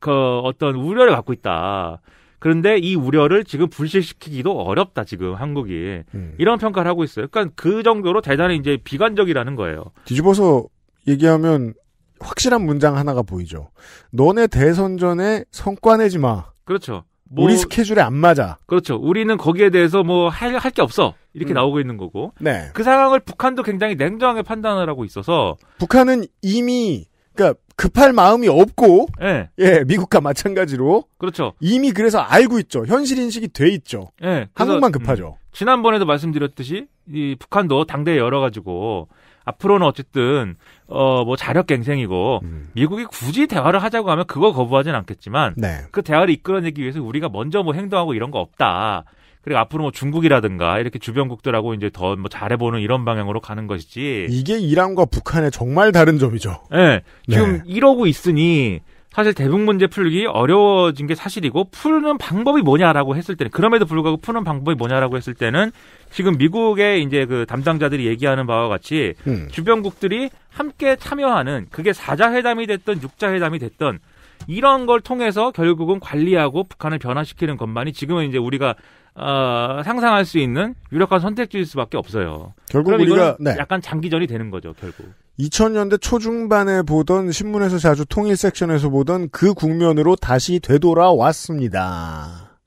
그 어떤 우려를 갖고 있다. 그런데 이 우려를 지금 불식시키기도 어렵다 지금 한국이 음. 이런 평가를 하고 있어요. 그러니까 그 정도로 대단히 이제 비관적이라는 거예요. 뒤집어서 얘기하면 확실한 문장 하나가 보이죠. 너네 대선 전에 성과 내지 마. 그렇죠. 뭐, 우리 스케줄에 안 맞아. 그렇죠. 우리는 거기에 대해서 뭐 할 할 게 없어. 이렇게 음. 나오고 있는 거고. 네. 그 상황을 북한도 굉장히 냉정하게 판단을 하고 있어서 북한은 이미 그러니까 급할 마음이 없고 네. 예, 미국과 마찬가지로 그렇죠. 이미 그래서 알고 있죠. 현실 인식이 돼 있죠. 예. 네. 한국만 급하죠. 음, 지난번에도 말씀드렸듯이 이 북한도 당대에 열어 가지고 앞으로는 어쨌든 어 뭐 자력갱생이고 음. 미국이 굳이 대화를 하자고 하면 그거 거부하진 않겠지만 네. 그 대화를 이끌어내기 위해서 우리가 먼저 뭐 행동하고 이런 거 없다. 그리고 앞으로 뭐 중국이라든가 이렇게 주변국들하고 이제 더 뭐 잘해보는 이런 방향으로 가는 것이지. 이게 이란과 북한의 정말 다른 점이죠. 네. 지금 네. 이러고 있으니 사실 대북 문제 풀기 어려워진 게 사실이고 푸는 방법이 뭐냐라고 했을 때는 그럼에도 불구하고 푸는 방법이 뭐냐라고 했을 때는 지금 미국의 이제 그 담당자들이 얘기하는 바와 같이 음. 주변국들이 함께 참여하는 그게 사자 회담이 됐던 육자 회담이 됐던 이런 걸 통해서 결국은 관리하고 북한을 변화시키는 것만이 지금은 이제 우리가 어, 상상할 수 있는 유력한 선택지일 수밖에 없어요. 결국 우리가 네. 약간 장기전이 되는 거죠, 결국. 2000년대 초중반에 보던 신문에서 자주 통일 섹션에서 보던 그 국면으로 다시 되돌아왔습니다.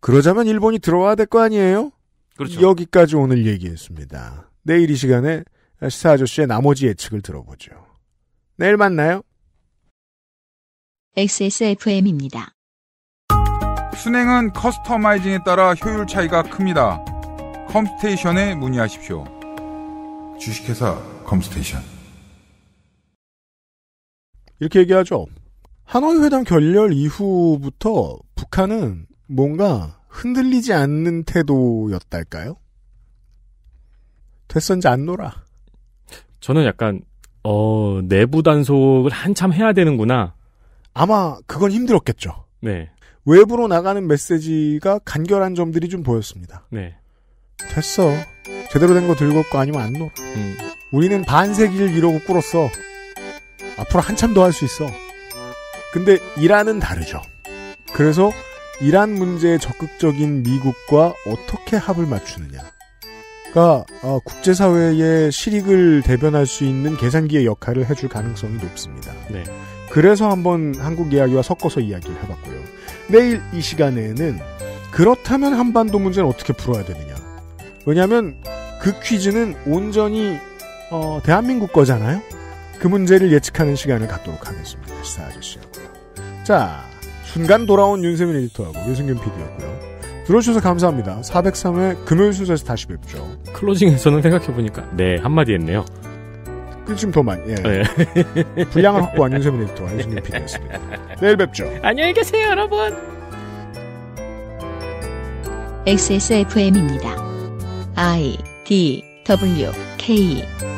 그러자면 일본이 들어와야 될 거 아니에요? 그렇죠. 여기까지 오늘 얘기했습니다. 내일 이 시간에 시사 아저씨의 나머지 예측을 들어보죠. 내일 만나요. XSFM입니다. 순행은 커스터마이징에 따라 효율 차이가 큽니다. 컴스테이션에 문의하십시오. 주식회사 컴스테이션. 이렇게 얘기하죠. 하노이 회담 결렬 이후부터 북한은 뭔가 흔들리지 않는 태도였달까요? 됐는지안 놀아. 저는 약간 어, 내부 단속을 한참 해야 되는구나. 아마 그건 힘들었겠죠. 네. 외부로 나가는 메시지가 간결한 점들이 좀 보였습니다. 네. 됐어. 제대로 된 거 들고 올 거 아니면 안 놀아. 음. 우리는 반세기를 이러고 꿇었어. 앞으로 한참 더 할 수 있어. 근데 이란은 다르죠. 그래서 이란 문제에 적극적인 미국과 어떻게 합을 맞추느냐. 가 그러니까, 어, 국제사회의 실익을 대변할 수 있는 계산기의 역할을 해줄 가능성이 높습니다. 네. 그래서 한번 한국 이야기와 섞어서 이야기를 해봤고요. 내일 이 시간에는 그렇다면 한반도 문제는 어떻게 풀어야 되느냐. 왜냐하면 그 퀴즈는 온전히 어, 대한민국 거잖아요. 그 문제를 예측하는 시간을 갖도록 하겠습니다. 시사 아저씨하고요. 자, 순간 돌아온 윤세민 에디터하고 유승균 PD였고요. 들어주셔서 감사합니다. 403회 금요일 순서에서 다시 뵙죠. 클로징에서는 생각해보니까 네 한마디 했네요. 끝좀 그 더만. 예. 네. 분량을 확보한 윤세민 에디터 유승균 PD였습니다. 내일 뵙죠. 안녕히 계세요 여러분. XSFM입니다. I D W K